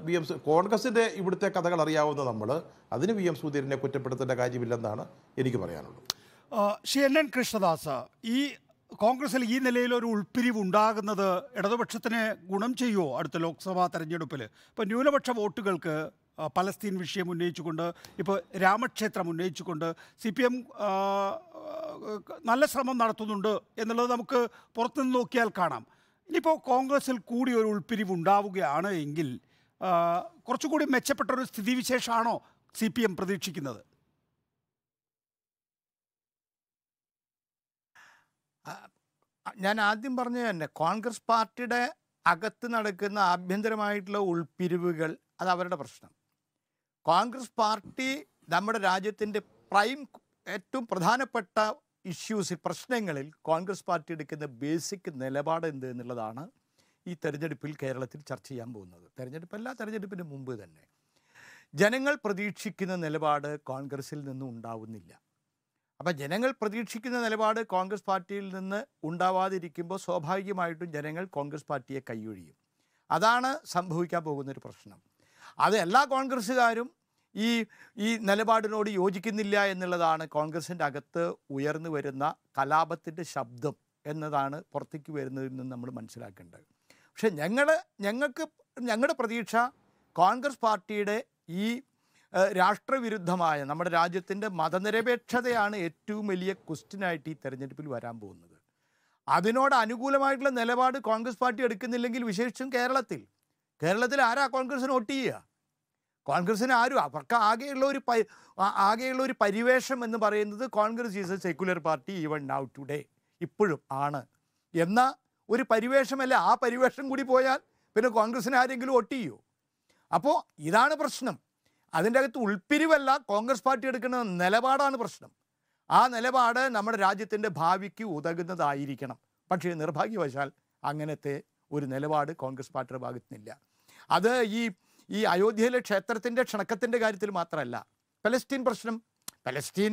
വി എം കോൺഗ്രസിൻ്റെ ഇവിടുത്തെ കഥകൾ അറിയാവുന്ന നമ്മൾ അതിന് വി എം സുധീരനെ കുറ്റപ്പെടുത്തേണ്ട കാര്യമില്ലെന്നാണ് എനിക്ക് പറയാനുള്ളത് ശ്രീ എൻ എൻ കൃഷ്ണദാസ് ഈ കോൺഗ്രസിൽ ഈ നിലയിൽ ഒരു ഉൾപ്പിരിവ് ഉണ്ടാകുന്നത് ഇടതുപക്ഷത്തിന് ഗുണം ചെയ്യുമോ അടുത്ത ലോക്സഭാ തെരഞ്ഞെടുപ്പിൽ ഇപ്പം ന്യൂനപക്ഷ വോട്ടുകൾക്ക് പലസ്തീൻ വിഷയം ഉന്നയിച്ചുകൊണ്ട് ഇപ്പോൾ രാമക്ഷേത്രം ഉന്നയിച്ചുകൊണ്ട് സി പി എം നല്ല ശ്രമം നടത്തുന്നുണ്ട് എന്നുള്ളത് നമുക്ക് പുറത്തുനിന്ന് നോക്കിയാൽ കാണാം ഇനിയിപ്പോൾ കോൺഗ്രസിൽ കൂടി ഒരു ഉൾപ്പിരിവ് ഉണ്ടാവുകയാണ് എങ്കിൽ കുറച്ചുകൂടി മെച്ചപ്പെട്ട ഒരു സ്ഥിതിവിശേഷമാണോ സി പി എം പ്രതീക്ഷിക്കുന്നത് ഞാൻ ആദ്യം പറഞ്ഞത് തന്നെ കോൺഗ്രസ് പാർട്ടിയുടെ അകത്ത് നടക്കുന്ന ആഭ്യന്തരമായിട്ടുള്ള ഉൾപ്പിരിവുകൾ അത് അവരുടെ പ്രശ്നം കോൺഗ്രസ് പാർട്ടി നമ്മുടെ രാജ്യത്തിൻ്റെ പ്രൈം ഏറ്റവും പ്രധാനപ്പെട്ട ഇഷ്യൂസ് പ്രശ്നങ്ങളിൽ കോൺഗ്രസ് പാർട്ടി എടുക്കുന്ന ബേസിക് നിലപാട് എന്ത് എന്നുള്ളതാണ് ഈ തെരഞ്ഞെടുപ്പിൽ കേരളത്തിൽ ചർച്ച ചെയ്യാൻ പോകുന്നത് തെരഞ്ഞെടുപ്പല്ല തെരഞ്ഞെടുപ്പിന് മുമ്പ് തന്നെ ജനങ്ങൾ പ്രതീക്ഷിക്കുന്ന നിലപാട് കോൺഗ്രസിൽ നിന്നും ഉണ്ടാവുന്നില്ല അപ്പം ജനങ്ങൾ പ്രതീക്ഷിക്കുന്ന നിലപാട് കോൺഗ്രസ് പാർട്ടിയിൽ നിന്ന് ഉണ്ടാവാതിരിക്കുമ്പോൾ സ്വാഭാവികമായിട്ടും ജനങ്ങൾ കോൺഗ്രസ് പാർട്ടിയെ കൈയൊഴിയും അതാണ് സംഭവിക്കാൻ പോകുന്നൊരു പ്രശ്നം അത് എല്ലാ കോൺഗ്രസ്സുകാരും ഈ ഈ നിലപാടിനോട് യോജിക്കുന്നില്ല എന്നുള്ളതാണ് കോൺഗ്രസിൻ്റെ അകത്ത് ഉയർന്നു വരുന്ന കലാപത്തിൻ്റെ ശബ്ദം എന്നതാണ് പുറത്തേക്ക് വരുന്നതിൽ നിന്ന് നമ്മൾ മനസ്സിലാക്കേണ്ടത് പക്ഷേ ഞങ്ങൾ ഞങ്ങൾക്ക് ഞങ്ങളുടെ പ്രതീക്ഷ കോൺഗ്രസ് പാർട്ടിയുടെ ഈ രാഷ്ട്രവിരുദ്ധമായ നമ്മുടെ രാജ്യത്തിൻ്റെ മതനിരപേക്ഷതയാണ് ഏറ്റവും വലിയ ക്വസ്റ്റ്യനായിട്ട് ഈ തെരഞ്ഞെടുപ്പിൽ വരാൻ പോകുന്നത് അതിനോട് അനുകൂലമായിട്ടുള്ള നിലപാട് കോൺഗ്രസ് പാർട്ടി എടുക്കുന്നില്ലെങ്കിൽ വിശേഷിച്ചും കേരളത്തിൽ കേരളത്തിൽ ആരാ കോൺഗ്രസിന് വോട്ട് ചെയ്യുക കോൺഗ്രസിന് ആരും അവർക്ക് ആകെയുള്ള ഒരു ആകെയുള്ള ഒരു പരിവേഷം എന്ന് പറയുന്നത് Congress is a secular party even now today ഇപ്പോഴും ആണ് എന്ന ഒരു പരിവേഷമല്ല ആ പരിവേഷം കൂടി പോയാൽ പിന്നെ കോൺഗ്രസിന് ആരെങ്കിലും വോട്ട് ചെയ്യുമോ അപ്പോൾ ഇതാണ് പ്രശ്നം അതിൻ്റെ അകത്ത് ഉൾപ്പിരിവല്ല കോൺഗ്രസ് പാർട്ടി എടുക്കുന്ന നിലപാടാണ് പ്രശ്നം ആ നിലപാട് നമ്മുടെ രാജ്യത്തിൻ്റെ ഭാവിക്ക് ഉതകുന്നതായിരിക്കണം പക്ഷേ നിർഭാഗ്യവശാൽ അങ്ങനത്തെ ഒരു നിലപാട് കോൺഗ്രസ് പാർട്ടിയുടെ ഭാഗത്തുനിന്നില്ല അത് ഈ ഈ അയോധ്യയിലെ ക്ഷേത്രത്തിൻ്റെ ക്ഷണക്കത്തിൻ്റെ കാര്യത്തിൽ മാത്രമല്ല പലസ്തീൻ പ്രശ്നം പലസ്തീൻ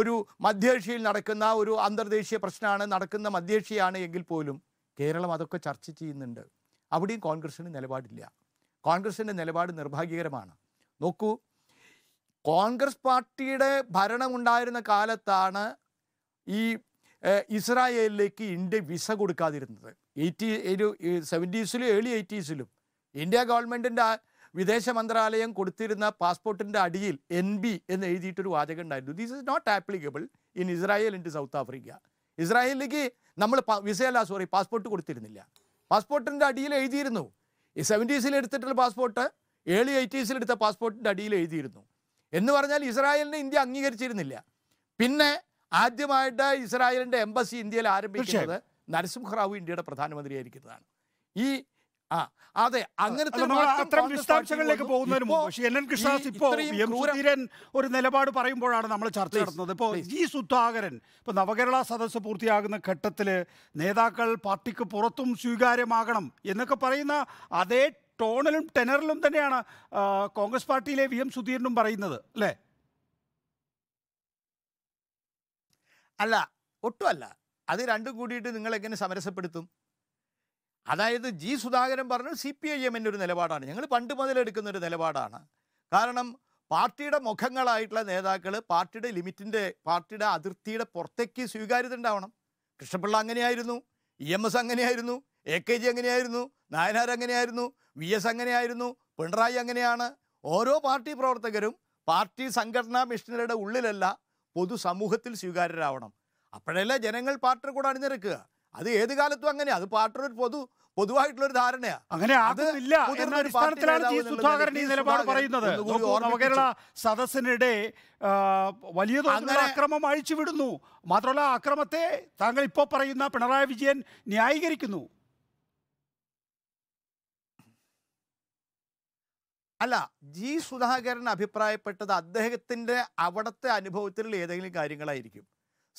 ഒരു മധ്യേഷ്യയിൽ നടക്കുന്ന ഒരു അന്തർദേശീയ പ്രശ്നമാണ് നടക്കുന്ന മധ്യേഷ്യയാണ് എങ്കിൽ പോലും കേരളം അതൊക്കെ ചർച്ച ചെയ്യുന്നുണ്ട് അവിടെയും കോൺഗ്രസിന് നിലപാടില്ല കോൺഗ്രസിൻ്റെ നിലപാട് നിർഭാഗ്യകരമാണ് നോക്കൂ കോൺഗ്രസ് പാർട്ടിയുടെ ഭരണമുണ്ടായിരുന്ന കാലത്താണ് ഈ ഇസ്രായേലിലേക്ക് ഇന്ത്യ വിസ കൊടുക്കാതിരുന്നത് എയ്റ്റി ഒരു സെവൻറ്റീസിലും ഏർലി എയ്റ്റീസിലും ഇന്ത്യ ഗവൺമെൻറ്റിൻ്റെ വിദേശ മന്ത്രാലയം കൊടുത്തിരുന്ന പാസ്പോർട്ടിൻ്റെ അടിയിൽ എൻ ബി എന്ന് എഴുതിയിട്ടൊരു വാചകം ഉണ്ടായിരുന്നു these is not applicable in Israel in to South Africa ഇസ്രായേലിലേക്ക് നമ്മൾ വിസയല്ല സോറി പാസ്പോർട്ട് കൊടുത്തിരുന്നില്ല പാസ്പോർട്ടിൻ്റെ അടിയിൽ എഴുതിയിരുന്നു സെവൻറ്റീസിൽ എടുത്തിട്ടുള്ള പാസ്പോർട്ട് ഏർലി എയ്റ്റീസിൽ എടുത്ത പാസ്പോർട്ടിൻ്റെ അടിയിൽ എഴുതിയിരുന്നു എന്ന് പറഞ്ഞാൽ ഇസ്രായേലിനെ ഇന്ത്യ അംഗീകരിച്ചിരുന്നില്ല പിന്നെ ആദ്യമായിട്ട് ഇസ്രായേലിൻ്റെ എംബസി ഇന്ത്യയിൽ ആരംഭിച്ചത് നരസിംഹറാവു ഇന്ത്യയുടെ പ്രധാനമന്ത്രിയായിരിക്കുന്നതാണ് ഈ അതെ അങ്ങനത്തെ അത്തരം വിശദാംശങ്ങളിലേക്ക് പോകുന്നതിന് എൻ എൻ കൃഷ്ണദാസ് ഇപ്പോൾ എം സുധീരൻ ഒരു നിലപാട് പറയുമ്പോഴാണ് നമ്മൾ ചർച്ച നടത്തുന്നത് ഇപ്പോൾ ജി സുധാകരൻ ഇപ്പൊ നവകേരള സദസ്സ് പൂർത്തിയാകുന്ന ഘട്ടത്തിൽ നേതാക്കൾ പാർട്ടിക്ക് പുറത്തും സ്വീകാര്യമാകണം എന്നൊക്കെ പറയുന്ന അതേ ടോണിലും ടെനറിലും തന്നെയാണ് കോൺഗ്രസ് പാർട്ടിയിലെ വി എം സുധീരനും പറയുന്നത് അല്ലേ അല്ല ഒട്ടുമല്ല അത് രണ്ടും കൂടിയിട്ട് നിങ്ങളെങ്ങനെ സമരസപ്പെടുത്തും അതായത് ജി സുധാകരൻ പറഞ്ഞത് സി പി ഐ എമ്മിൻ്റെ ഒരു നിലപാടാണ് ഞങ്ങൾ പണ്ട് മുതലെടുക്കുന്ന ഒരു നിലപാടാണ് കാരണം പാർട്ടിയുടെ മുഖങ്ങളായിട്ടുള്ള നേതാക്കൾ പാർട്ടിയുടെ ലിമിറ്റിൻ്റെ പാർട്ടിയുടെ അതിർത്തിയുടെ പുറത്തേക്ക് സ്വീകാര്യത ഉണ്ടാവണം കൃഷ്ണപിള്ള അങ്ങനെയായിരുന്നു ഇ എം എസ് അങ്ങനെയായിരുന്നു എ കെ ജി അങ്ങനെയായിരുന്നു നായനാർ അങ്ങനെയായിരുന്നു വി എസ് അങ്ങനെയായിരുന്നു പിണറായി അങ്ങനെയാണ് ഓരോ പാർട്ടി പ്രവർത്തകരും പാർട്ടി സംഘടനാ മിഷനറിയുടെ ഉള്ളിലല്ല പൊതുസമൂഹത്തിൽ സ്വീകാര്യരാവണം അപ്പോഴല്ലേ ജനങ്ങൾ പാർട്ടിയുടെ കൂടെ അണിനിരക്കുക അത് ഏത് കാലത്തും അങ്ങനെയാ അത് പാർട്ടിയുടെ ഒരു പൊതു പൊതുവായിട്ടുള്ള ഒരു ധാരണയാണ് അങ്ങനെ ആകുന്നില്ല സുധാകരൻ ഈ നിലപാട് പറയുന്നത് സദസ്സിനിടെ വലിയ തോതിലുള്ള അക്രമം അഴിച്ചു വിടുന്നു മാത്രമല്ല അക്രമത്തെ താങ്കൾ ഇപ്പോൾ പറയുന്ന പിണറായി വിജയൻ ന്യായീകരിക്കുന്നു അല്ല ജി സുധാകരൻ അഭിപ്രായപ്പെട്ടത് അദ്ദേഹത്തിന്റെ അവിടുത്തെ അനുഭവത്തിൽ ഏതെങ്കിലും കാര്യങ്ങളായിരിക്കും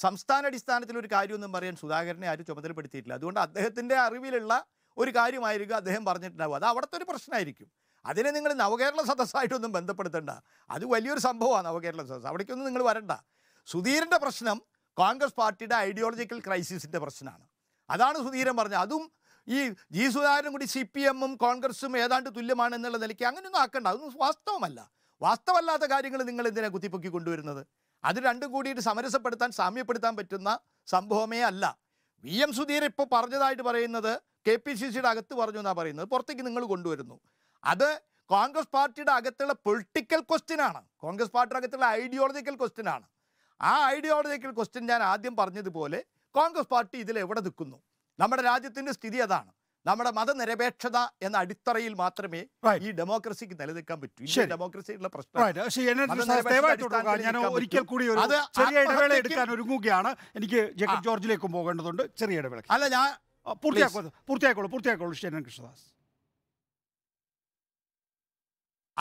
സംസ്ഥാന അടിസ്ഥാനത്തിൽ ഒരു കാര്യമൊന്നും പറയാൻ സുധാകരനെ ആരും ചുമതലപ്പെടുത്തിയിട്ടില്ല അതുകൊണ്ട് അദ്ദേഹത്തിൻ്റെ അറിവിലുള്ള ഒരു കാര്യമായിരിക്കും അദ്ദേഹം പറഞ്ഞിട്ടുണ്ടാവുക അത് അവിടുത്തെ ഒരു പ്രശ്നമായിരിക്കും അതിനെ നിങ്ങൾ നവകേരള സദസ്സായിട്ടൊന്നും ബന്ധപ്പെടുത്തണ്ട അത് വലിയൊരു സംഭവമാണ് നവകേരള സദസ്സ് അവിടേക്കൊന്നും നിങ്ങൾ വരണ്ട സുധീരൻ്റെ പ്രശ്നം കോൺഗ്രസ് പാർട്ടിയുടെ ഐഡിയോളജിക്കൽ ക്രൈസിസിൻ്റെ പ്രശ്നമാണ് അതാണ് സുധീരൻ പറഞ്ഞത് അതും ഈ ജി സുധാകരനും കൂടി സി പി എമ്മും കോൺഗ്രസും ഏതാണ്ട് തുല്യമാണ് എന്നുള്ള നിലയ്ക്ക് അങ്ങനെയൊന്നും ആക്കണ്ട അതൊന്നും വാസ്തവമല്ല വാസ്തവല്ലാത്ത കാര്യങ്ങൾ നിങ്ങൾ എന്തിനാണ് കുത്തിപ്പൊക്കി കൊണ്ടുവരുന്നത് അത് രണ്ടും കൂടിയിട്ട് സമരസപ്പെടുത്താൻ സാമ്യപ്പെടുത്താൻ പറ്റുന്ന സംഭവമേ അല്ല വി എം സുധീർ ഇപ്പോൾ പറഞ്ഞതായിട്ട് പറയുന്നത് കെ പി സി സിയുടെ അകത്ത് പറഞ്ഞു എന്നാണ് പറയുന്നത് പുറത്തേക്ക് നിങ്ങൾ കൊണ്ടുവരുന്നു അത് കോൺഗ്രസ് പാർട്ടിയുടെ അകത്തുള്ള പൊളിറ്റിക്കൽ ക്വസ്റ്റ്യനാണ് കോൺഗ്രസ് പാർട്ടിയുടെ അകത്തുള്ള ഐഡിയോളജിക്കൽ ക്വസ്റ്റ്യനാണ് ആ ഐഡിയോളജിക്കൽ ക്വസ്റ്റ്യൻ ഞാൻ ആദ്യം പറഞ്ഞതുപോലെ കോൺഗ്രസ് പാർട്ടി ഇതിൽ എവിടെ നിൽക്കുന്നു നമ്മുടെ രാജ്യത്തിൻ്റെ സ്ഥിതി അതാണ് നമ്മുടെ മതനിരപേക്ഷത എന്ന അടിത്തറയിൽ മാത്രമേ ഈ ഡെമോക്രസിക്ക് നിലനിൽക്കാൻ പറ്റൂ ഇന്ത്യൻ ഡെമോക്രസിയുള്ള പ്രശ്നം ഞാൻ ഒരിക്കൽ കൂടി ഒരു ചെറിയ ഇടവേള എടുക്കാൻ ഒരുങ്ങുകയാണ് എനിക്ക് ജേക്കബ് ജോർജിലേക്കും പോകേണ്ടതുണ്ട് ചെറിയ ഇടവേള അല്ല ഞാൻ പൂർത്തിയാക്കോളൂ പൂർത്തിയാക്കോളൂ പൂർത്തിയാക്കോളൂ ശരൺ കൃഷ്ണദാസ്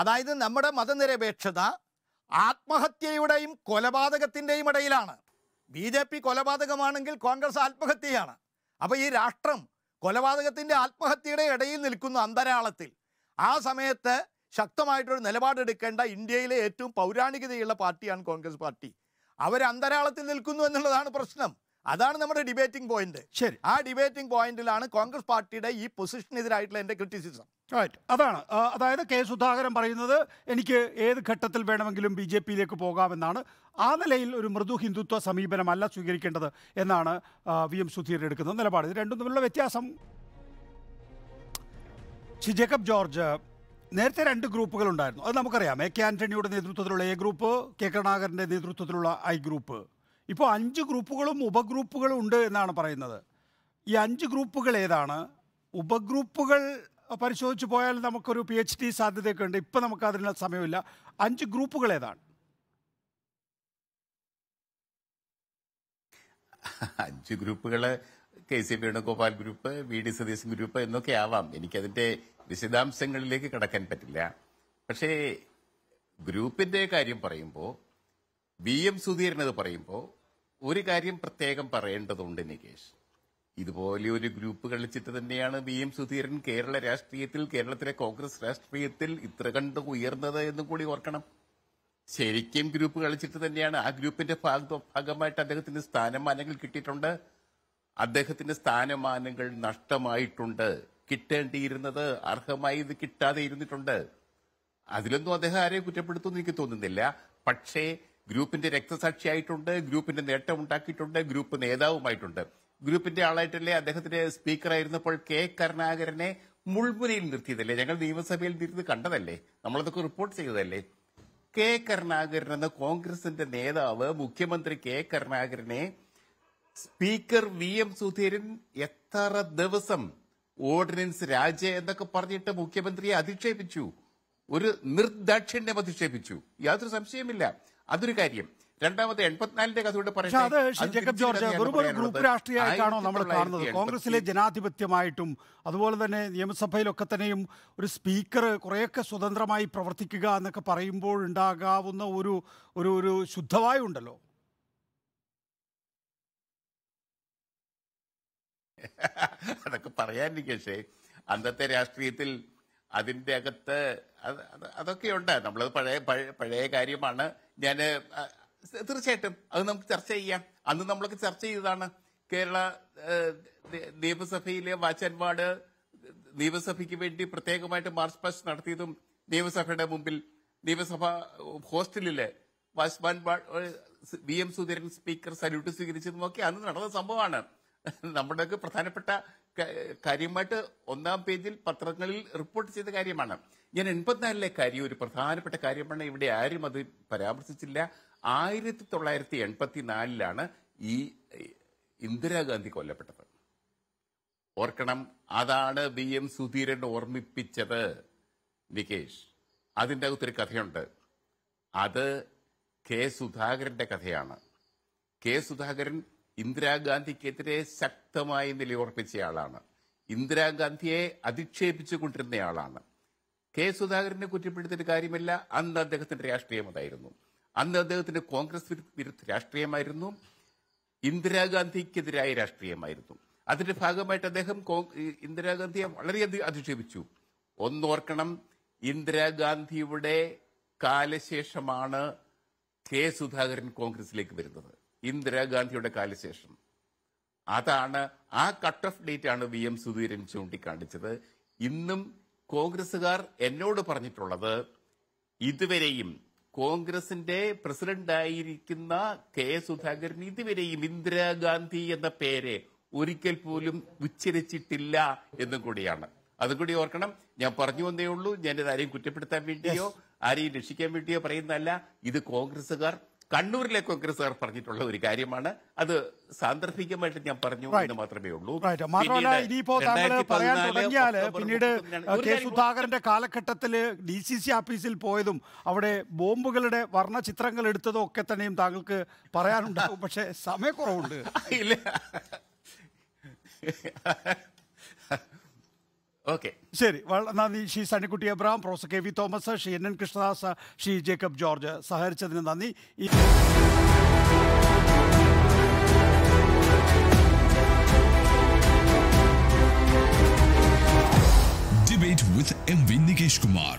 അതായത് നമ്മുടെ മതനിരപേക്ഷത ആത്മഹത്യയുടെയും കൊലപാതകത്തിൻ്റെയും ഇടയിലാണ് ബി ജെ പി കൊലപാതകമാണെങ്കിൽ കോൺഗ്രസ് ആത്മഹത്യയാണ് അപ്പോൾ ഈ രാഷ്ട്രം കൊലപാതകത്തിൻ്റെ ആത്മഹത്യയുടെ ഇടയിൽ നിൽക്കുന്ന അന്തരാളത്തിൽ ആ സമയത്ത് ശക്തമായിട്ടൊരു നിലപാടെടുക്കേണ്ട ഇന്ത്യയിലെ ഏറ്റവും പൗരാണികതയുള്ള പാർട്ടിയാണ് കോൺഗ്രസ് പാർട്ടി അവർ അന്തരാളത്തിൽ നിൽക്കുന്നു എന്നുള്ളതാണ് പ്രശ്നം അതാണ് നമ്മുടെ ഡിബേറ്റിംഗ് പോയിന്റ് ശരി ആ ഡിബേറ്റിംഗ് പോയിന്റിലാണ് കോൺഗ്രസ് പാർട്ടിയുടെ ഈ പൊസിഷനെതിരായിട്ടുള്ള എൻ്റെ ക്രിറ്റിസിസം റൈറ്റ് അതാണ് അതായത് കെ സുധാകരൻ പറയുന്നത് എനിക്ക് ഏത് ഘട്ടത്തിൽ വേണമെങ്കിലും ബി ജെ പിയിലേക്ക് പോകാമെന്നാണ് ആ നിലയിൽ ഒരു മൃദു ഹിന്ദുത്വ സമീപനമല്ല സ്വീകരിക്കേണ്ടത് എന്നാണ് വി എം സുധീർ എടുക്കുന്ന നിലപാട് ഇത് രണ്ടും തമ്മിലുള്ള വ്യത്യാസം ഷി ജേക്കബ് ജോർജ് നേരത്തെ രണ്ട് ഗ്രൂപ്പുകൾ ഉണ്ടായിരുന്നു അത് നമുക്കറിയാം എ കെ ആന്റണിയുടെ നേതൃത്വത്തിലുള്ള എ ഗ്രൂപ്പ് കെ കരുണാകരൻ്റെ നേതൃത്വത്തിലുള്ള ഐ ഗ്രൂപ്പ് ഇപ്പോൾ അഞ്ച് ഗ്രൂപ്പുകളും ഉപഗ്രൂപ്പുകളും ഉണ്ട് എന്നാണ് പറയുന്നത് ഈ അഞ്ച് ഗ്രൂപ്പുകൾ ഏതാണ് ഉപഗ്രൂപ്പുകൾ പരിശോധിച്ച് പോയാൽ നമുക്കൊരു പി എച്ച് ഡി സാധ്യതയൊക്കെ ഉണ്ട് ഇപ്പം നമുക്ക് അതിനുള്ള സമയമില്ല അഞ്ച് ഗ്രൂപ്പുകൾ ഏതാണ് അഞ്ച് ഗ്രൂപ്പുകൾ K C Venugopal group V D Satheesan group എന്നൊക്കെ ആവാം എനിക്കതിന്റെ വിശദാംശങ്ങളിലേക്ക് കടക്കാൻ പറ്റില്ല പക്ഷേ ഗ്രൂപ്പിന്റെ കാര്യം പറയുമ്പോൾ വി എം സുധീരനത് പറയുമ്പോൾ ഒരു കാര്യം പ്രത്യേകം പറയേണ്ടതുണ്ട് നികേഷ് ഇതുപോലെ ഒരു ഗ്രൂപ്പ് കളിച്ചിട്ട് തന്നെയാണ് വി എം സുധീരൻ കേരള രാഷ്ട്രീയത്തിൽ കേരളത്തിലെ കോൺഗ്രസ് രാഷ്ട്രീയത്തിൽ ഇത്ര കണ്ട് ഉയർന്നത് എന്നും കൂടി ഓർക്കണം ശരിക്കും ഗ്രൂപ്പ് കളിച്ചിട്ട് തന്നെയാണ് ആ ഗ്രൂപ്പിന്റെ ഭാഗമായിട്ട് അദ്ദേഹത്തിന്റെ സ്ഥാനമാനങ്ങൾ കിട്ടിയിട്ടുണ്ട് അദ്ദേഹത്തിന്റെ സ്ഥാനമാനങ്ങൾ നഷ്ടമായിട്ടുണ്ട് കിട്ടേണ്ടിയിരുന്നത് അർഹമായി ഇത് കിട്ടാതെ ഇരുന്നിട്ടുണ്ട് അതിലൊന്നും അദ്ദേഹം ആരെയും കുറ്റപ്പെടുത്തുമെന്ന് എനിക്ക് തോന്നുന്നില്ല പക്ഷേ ഗ്രൂപ്പിന്റെ രക്തസാക്ഷിയായിട്ടുണ്ട് ഗ്രൂപ്പിന്റെ നേട്ടം ഉണ്ടാക്കിയിട്ടുണ്ട് ഗ്രൂപ്പ് നേതാവുമായിട്ടുണ്ട് ഗ്രൂപ്പിന്റെ ആളായിട്ടല്ലേ അദ്ദേഹത്തിന്റെ സ്പീക്കറായിരുന്നപ്പോൾ കെ കരുണാകരനെ മുൾമുനയിൽ നിർത്തിയതല്ലേ ഞങ്ങൾ നിയമസഭയിൽ നിന്ന് കണ്ടതല്ലേ നമ്മളതൊക്കെ റിപ്പോർട്ട് ചെയ്തതല്ലേ കെ കരുണാകരൻ എന്ന കോൺഗ്രസിന്റെ നേതാവ് മുഖ്യമന്ത്രി കെ കരുണാകരനെ സ്പീക്കർ വി എം സുധീരൻ എത്ര ദിവസം ഓർഡിനൻസ് രാജ എന്നൊക്കെ പറഞ്ഞിട്ട് മുഖ്യമന്ത്രിയെ അധിക്ഷേപിച്ചു ഒരു നിർദാക്ഷിണ്യം അധിക്ഷേപിച്ചു യാതൊരു സംശയമില്ല അതൊരു കാര്യം രണ്ടാമത്തെ എൺപത്തിനാലിന്റെ കഥയോട് പറയുന്നത് അത് ജേക്കബ് ജോർജ് വെറും ഗ്രൂപ്പ് രാഷ്ട്രീയമായിട്ടാണോ നമ്മൾ കാണുന്നത് കോൺഗ്രസിലെ ജനാധിപത്യമായിട്ടും അതുപോലെ തന്നെ നിയമസഭയിലൊക്കെ തന്നെയും ഒരു സ്പീക്കർ കുറേയൊക്കെ സ്വതന്ത്രമായി പ്രവർത്തിക്കുക എന്നൊക്കെ പറയുമ്പോൾ ഉണ്ടാകാവുന്ന ഒരു ഒരു ഒരു ശുദ്ധവായുണ്ടല്ലോ അതൊക്കെ പറയാനിരിക്കേ അന്നത്തെ രാഷ്ട്രീയത്തിൽ അതിന്റെ അകത്ത് ഉണ്ട് നമ്മളത് പഴയ പഴയ കാര്യമാണ് ഞാൻ തീർച്ചയായിട്ടും അത് നമുക്ക് ചർച്ച ചെയ്യാം അന്ന് നമ്മളൊക്കെ ചർച്ച ചെയ്തതാണ് കേരള നിയമസഭയിലെ വാച്ചൻപാട് നിയമസഭയ്ക്ക് വേണ്ടി പ്രത്യേകമായിട്ട് മാർച്ച് പാസ്റ്റ് നടത്തിയതും നിയമസഭയുടെ മുമ്പിൽ നിയമസഭ ഹോസ്റ്റലില് watchman V M Sudheeran speaker salute സ്വീകരിച്ചതും ഒക്കെ അന്ന് നടന്ന സംഭവമാണ് നമ്മുടെയൊക്കെ പ്രധാനപ്പെട്ട കാര്യമായിട്ട് ഒന്നാം പേജിൽ പത്രങ്ങളിൽ റിപ്പോർട്ട് ചെയ്ത കാര്യമാണ് ഞാൻ എൺപത്തിനാലിലെ കാര്യം ഒരു പ്രധാനപ്പെട്ട കാര്യമാണ് ഇവിടെ ആരും അത് പരാമർശിച്ചില്ല ആയിരത്തി തൊള്ളായിരത്തി എൺപത്തിനാലിലാണ് ഈ ഇന്ദിരാഗാന്ധി കൊല്ലപ്പെട്ടത് ഓർക്കണം അതാണ് ബി എം സുധീരൻ ഓർമ്മിപ്പിച്ചത് നികേഷ് അതിൻ്റെ അകത്തൊരു കഥയുണ്ട് അത് കെ സുധാകരന്റെ കഥയാണ് കെ സുധാകരൻ ഇന്ദിരാഗാന്ധിക്കെതിരെ ശക്തമായി നിലയുറപ്പിച്ചയാളാണ് ഇന്ദിരാഗാന്ധിയെ അധിക്ഷേപിച്ചുകൊണ്ടിരുന്നയാളാണ് കെ സുധാകരനെ കുറ്റപ്പെടുത്തിയിട്ട് കാര്യമില്ല അന്ന് അദ്ദേഹത്തിന്റെ രാഷ്ട്രീയം അതായിരുന്നു അന്ന് അദ്ദേഹത്തിന്റെ കോൺഗ്രസ് വിരുദ്ധ രാഷ്ട്രീയമായിരുന്നു ഇന്ദിരാഗാന്ധിക്കെതിരായ രാഷ്ട്രീയമായിരുന്നു അതിന്റെ ഭാഗമായിട്ട് അദ്ദേഹം ഇന്ദിരാഗാന്ധിയെ വളരെയധികം അധിക്ഷേപിച്ചു ഒന്നോർക്കണം ഇന്ദിരാഗാന്ധിയുടെ കാലശേഷമാണ് കെ സുധാകരൻ കോൺഗ്രസിലേക്ക് വരുന്നത് ഇന്ദിരാഗാന്ധിയുടെ കാലശേഷം അതാണ് ആ കട്ട് ഓഫ് ഡേറ്റ് ആണ് വി എം സുധീരൻ ചൂണ്ടിക്കാണിച്ചത് ഇന്നും കോൺഗ്രസുകാർ എന്നോട് പറഞ്ഞിട്ടുള്ളത് ഇതുവരെയും കോൺഗ്രസിന്റെ പ്രസിഡന്റായിരിക്കുന്ന കെ സുധാകരൻ ഇതുവരെയും ഇന്ദിരാഗാന്ധി എന്ന പേര് ഒരിക്കൽ പോലും ഉച്ചരിച്ചിട്ടില്ല എന്നും കൂടിയാണ് അതും കൂടി ഓർക്കണം ഞാൻ പറഞ്ഞു വന്നേ ഉള്ളൂ ഞാനിത് ആരെയും കുറ്റപ്പെടുത്താൻ വേണ്ടിയോ ആരെയും രക്ഷിക്കാൻ വേണ്ടിയോ പറയുന്നതല്ല ഇത് കോൺഗ്രസുകാർ കണ്ണൂരിലേക്കൊക്കെ സാർ പറഞ്ഞിട്ടുള്ള ഒരു കാര്യമാണ് അത് സാന്ദർഭികമായിട്ട് ഞാൻ പറഞ്ഞു എന്ന് മാത്രമേ ഉള്ളൂ മാത്രമല്ല ഇനിയിപ്പോ താങ്കൾ പറയാൻ തുടങ്ങിയാൽ പിന്നീട് കെ സുധാകരന്റെ കാലഘട്ടത്തിൽ ഡി സി സി ഓഫീസിൽ പോയതും അവിടെ ബോംബുകളുടെ വർണ്ണ ചിത്രങ്ങൾ എടുത്തതും ഒക്കെ തന്നെയും താങ്കൾക്ക് പറയാനുണ്ടാവും പക്ഷെ സമയക്കുറവുണ്ട് ഇല്ല ഓക്കെ ശരി നന്ദി Shri Sunnykutty Abraham professor K V Thomas Shri N N Krishnadas Shri Jacob George സഹകരിച്ചതിന് നന്ദി വിത്ത് with MV Nikesh Kumar.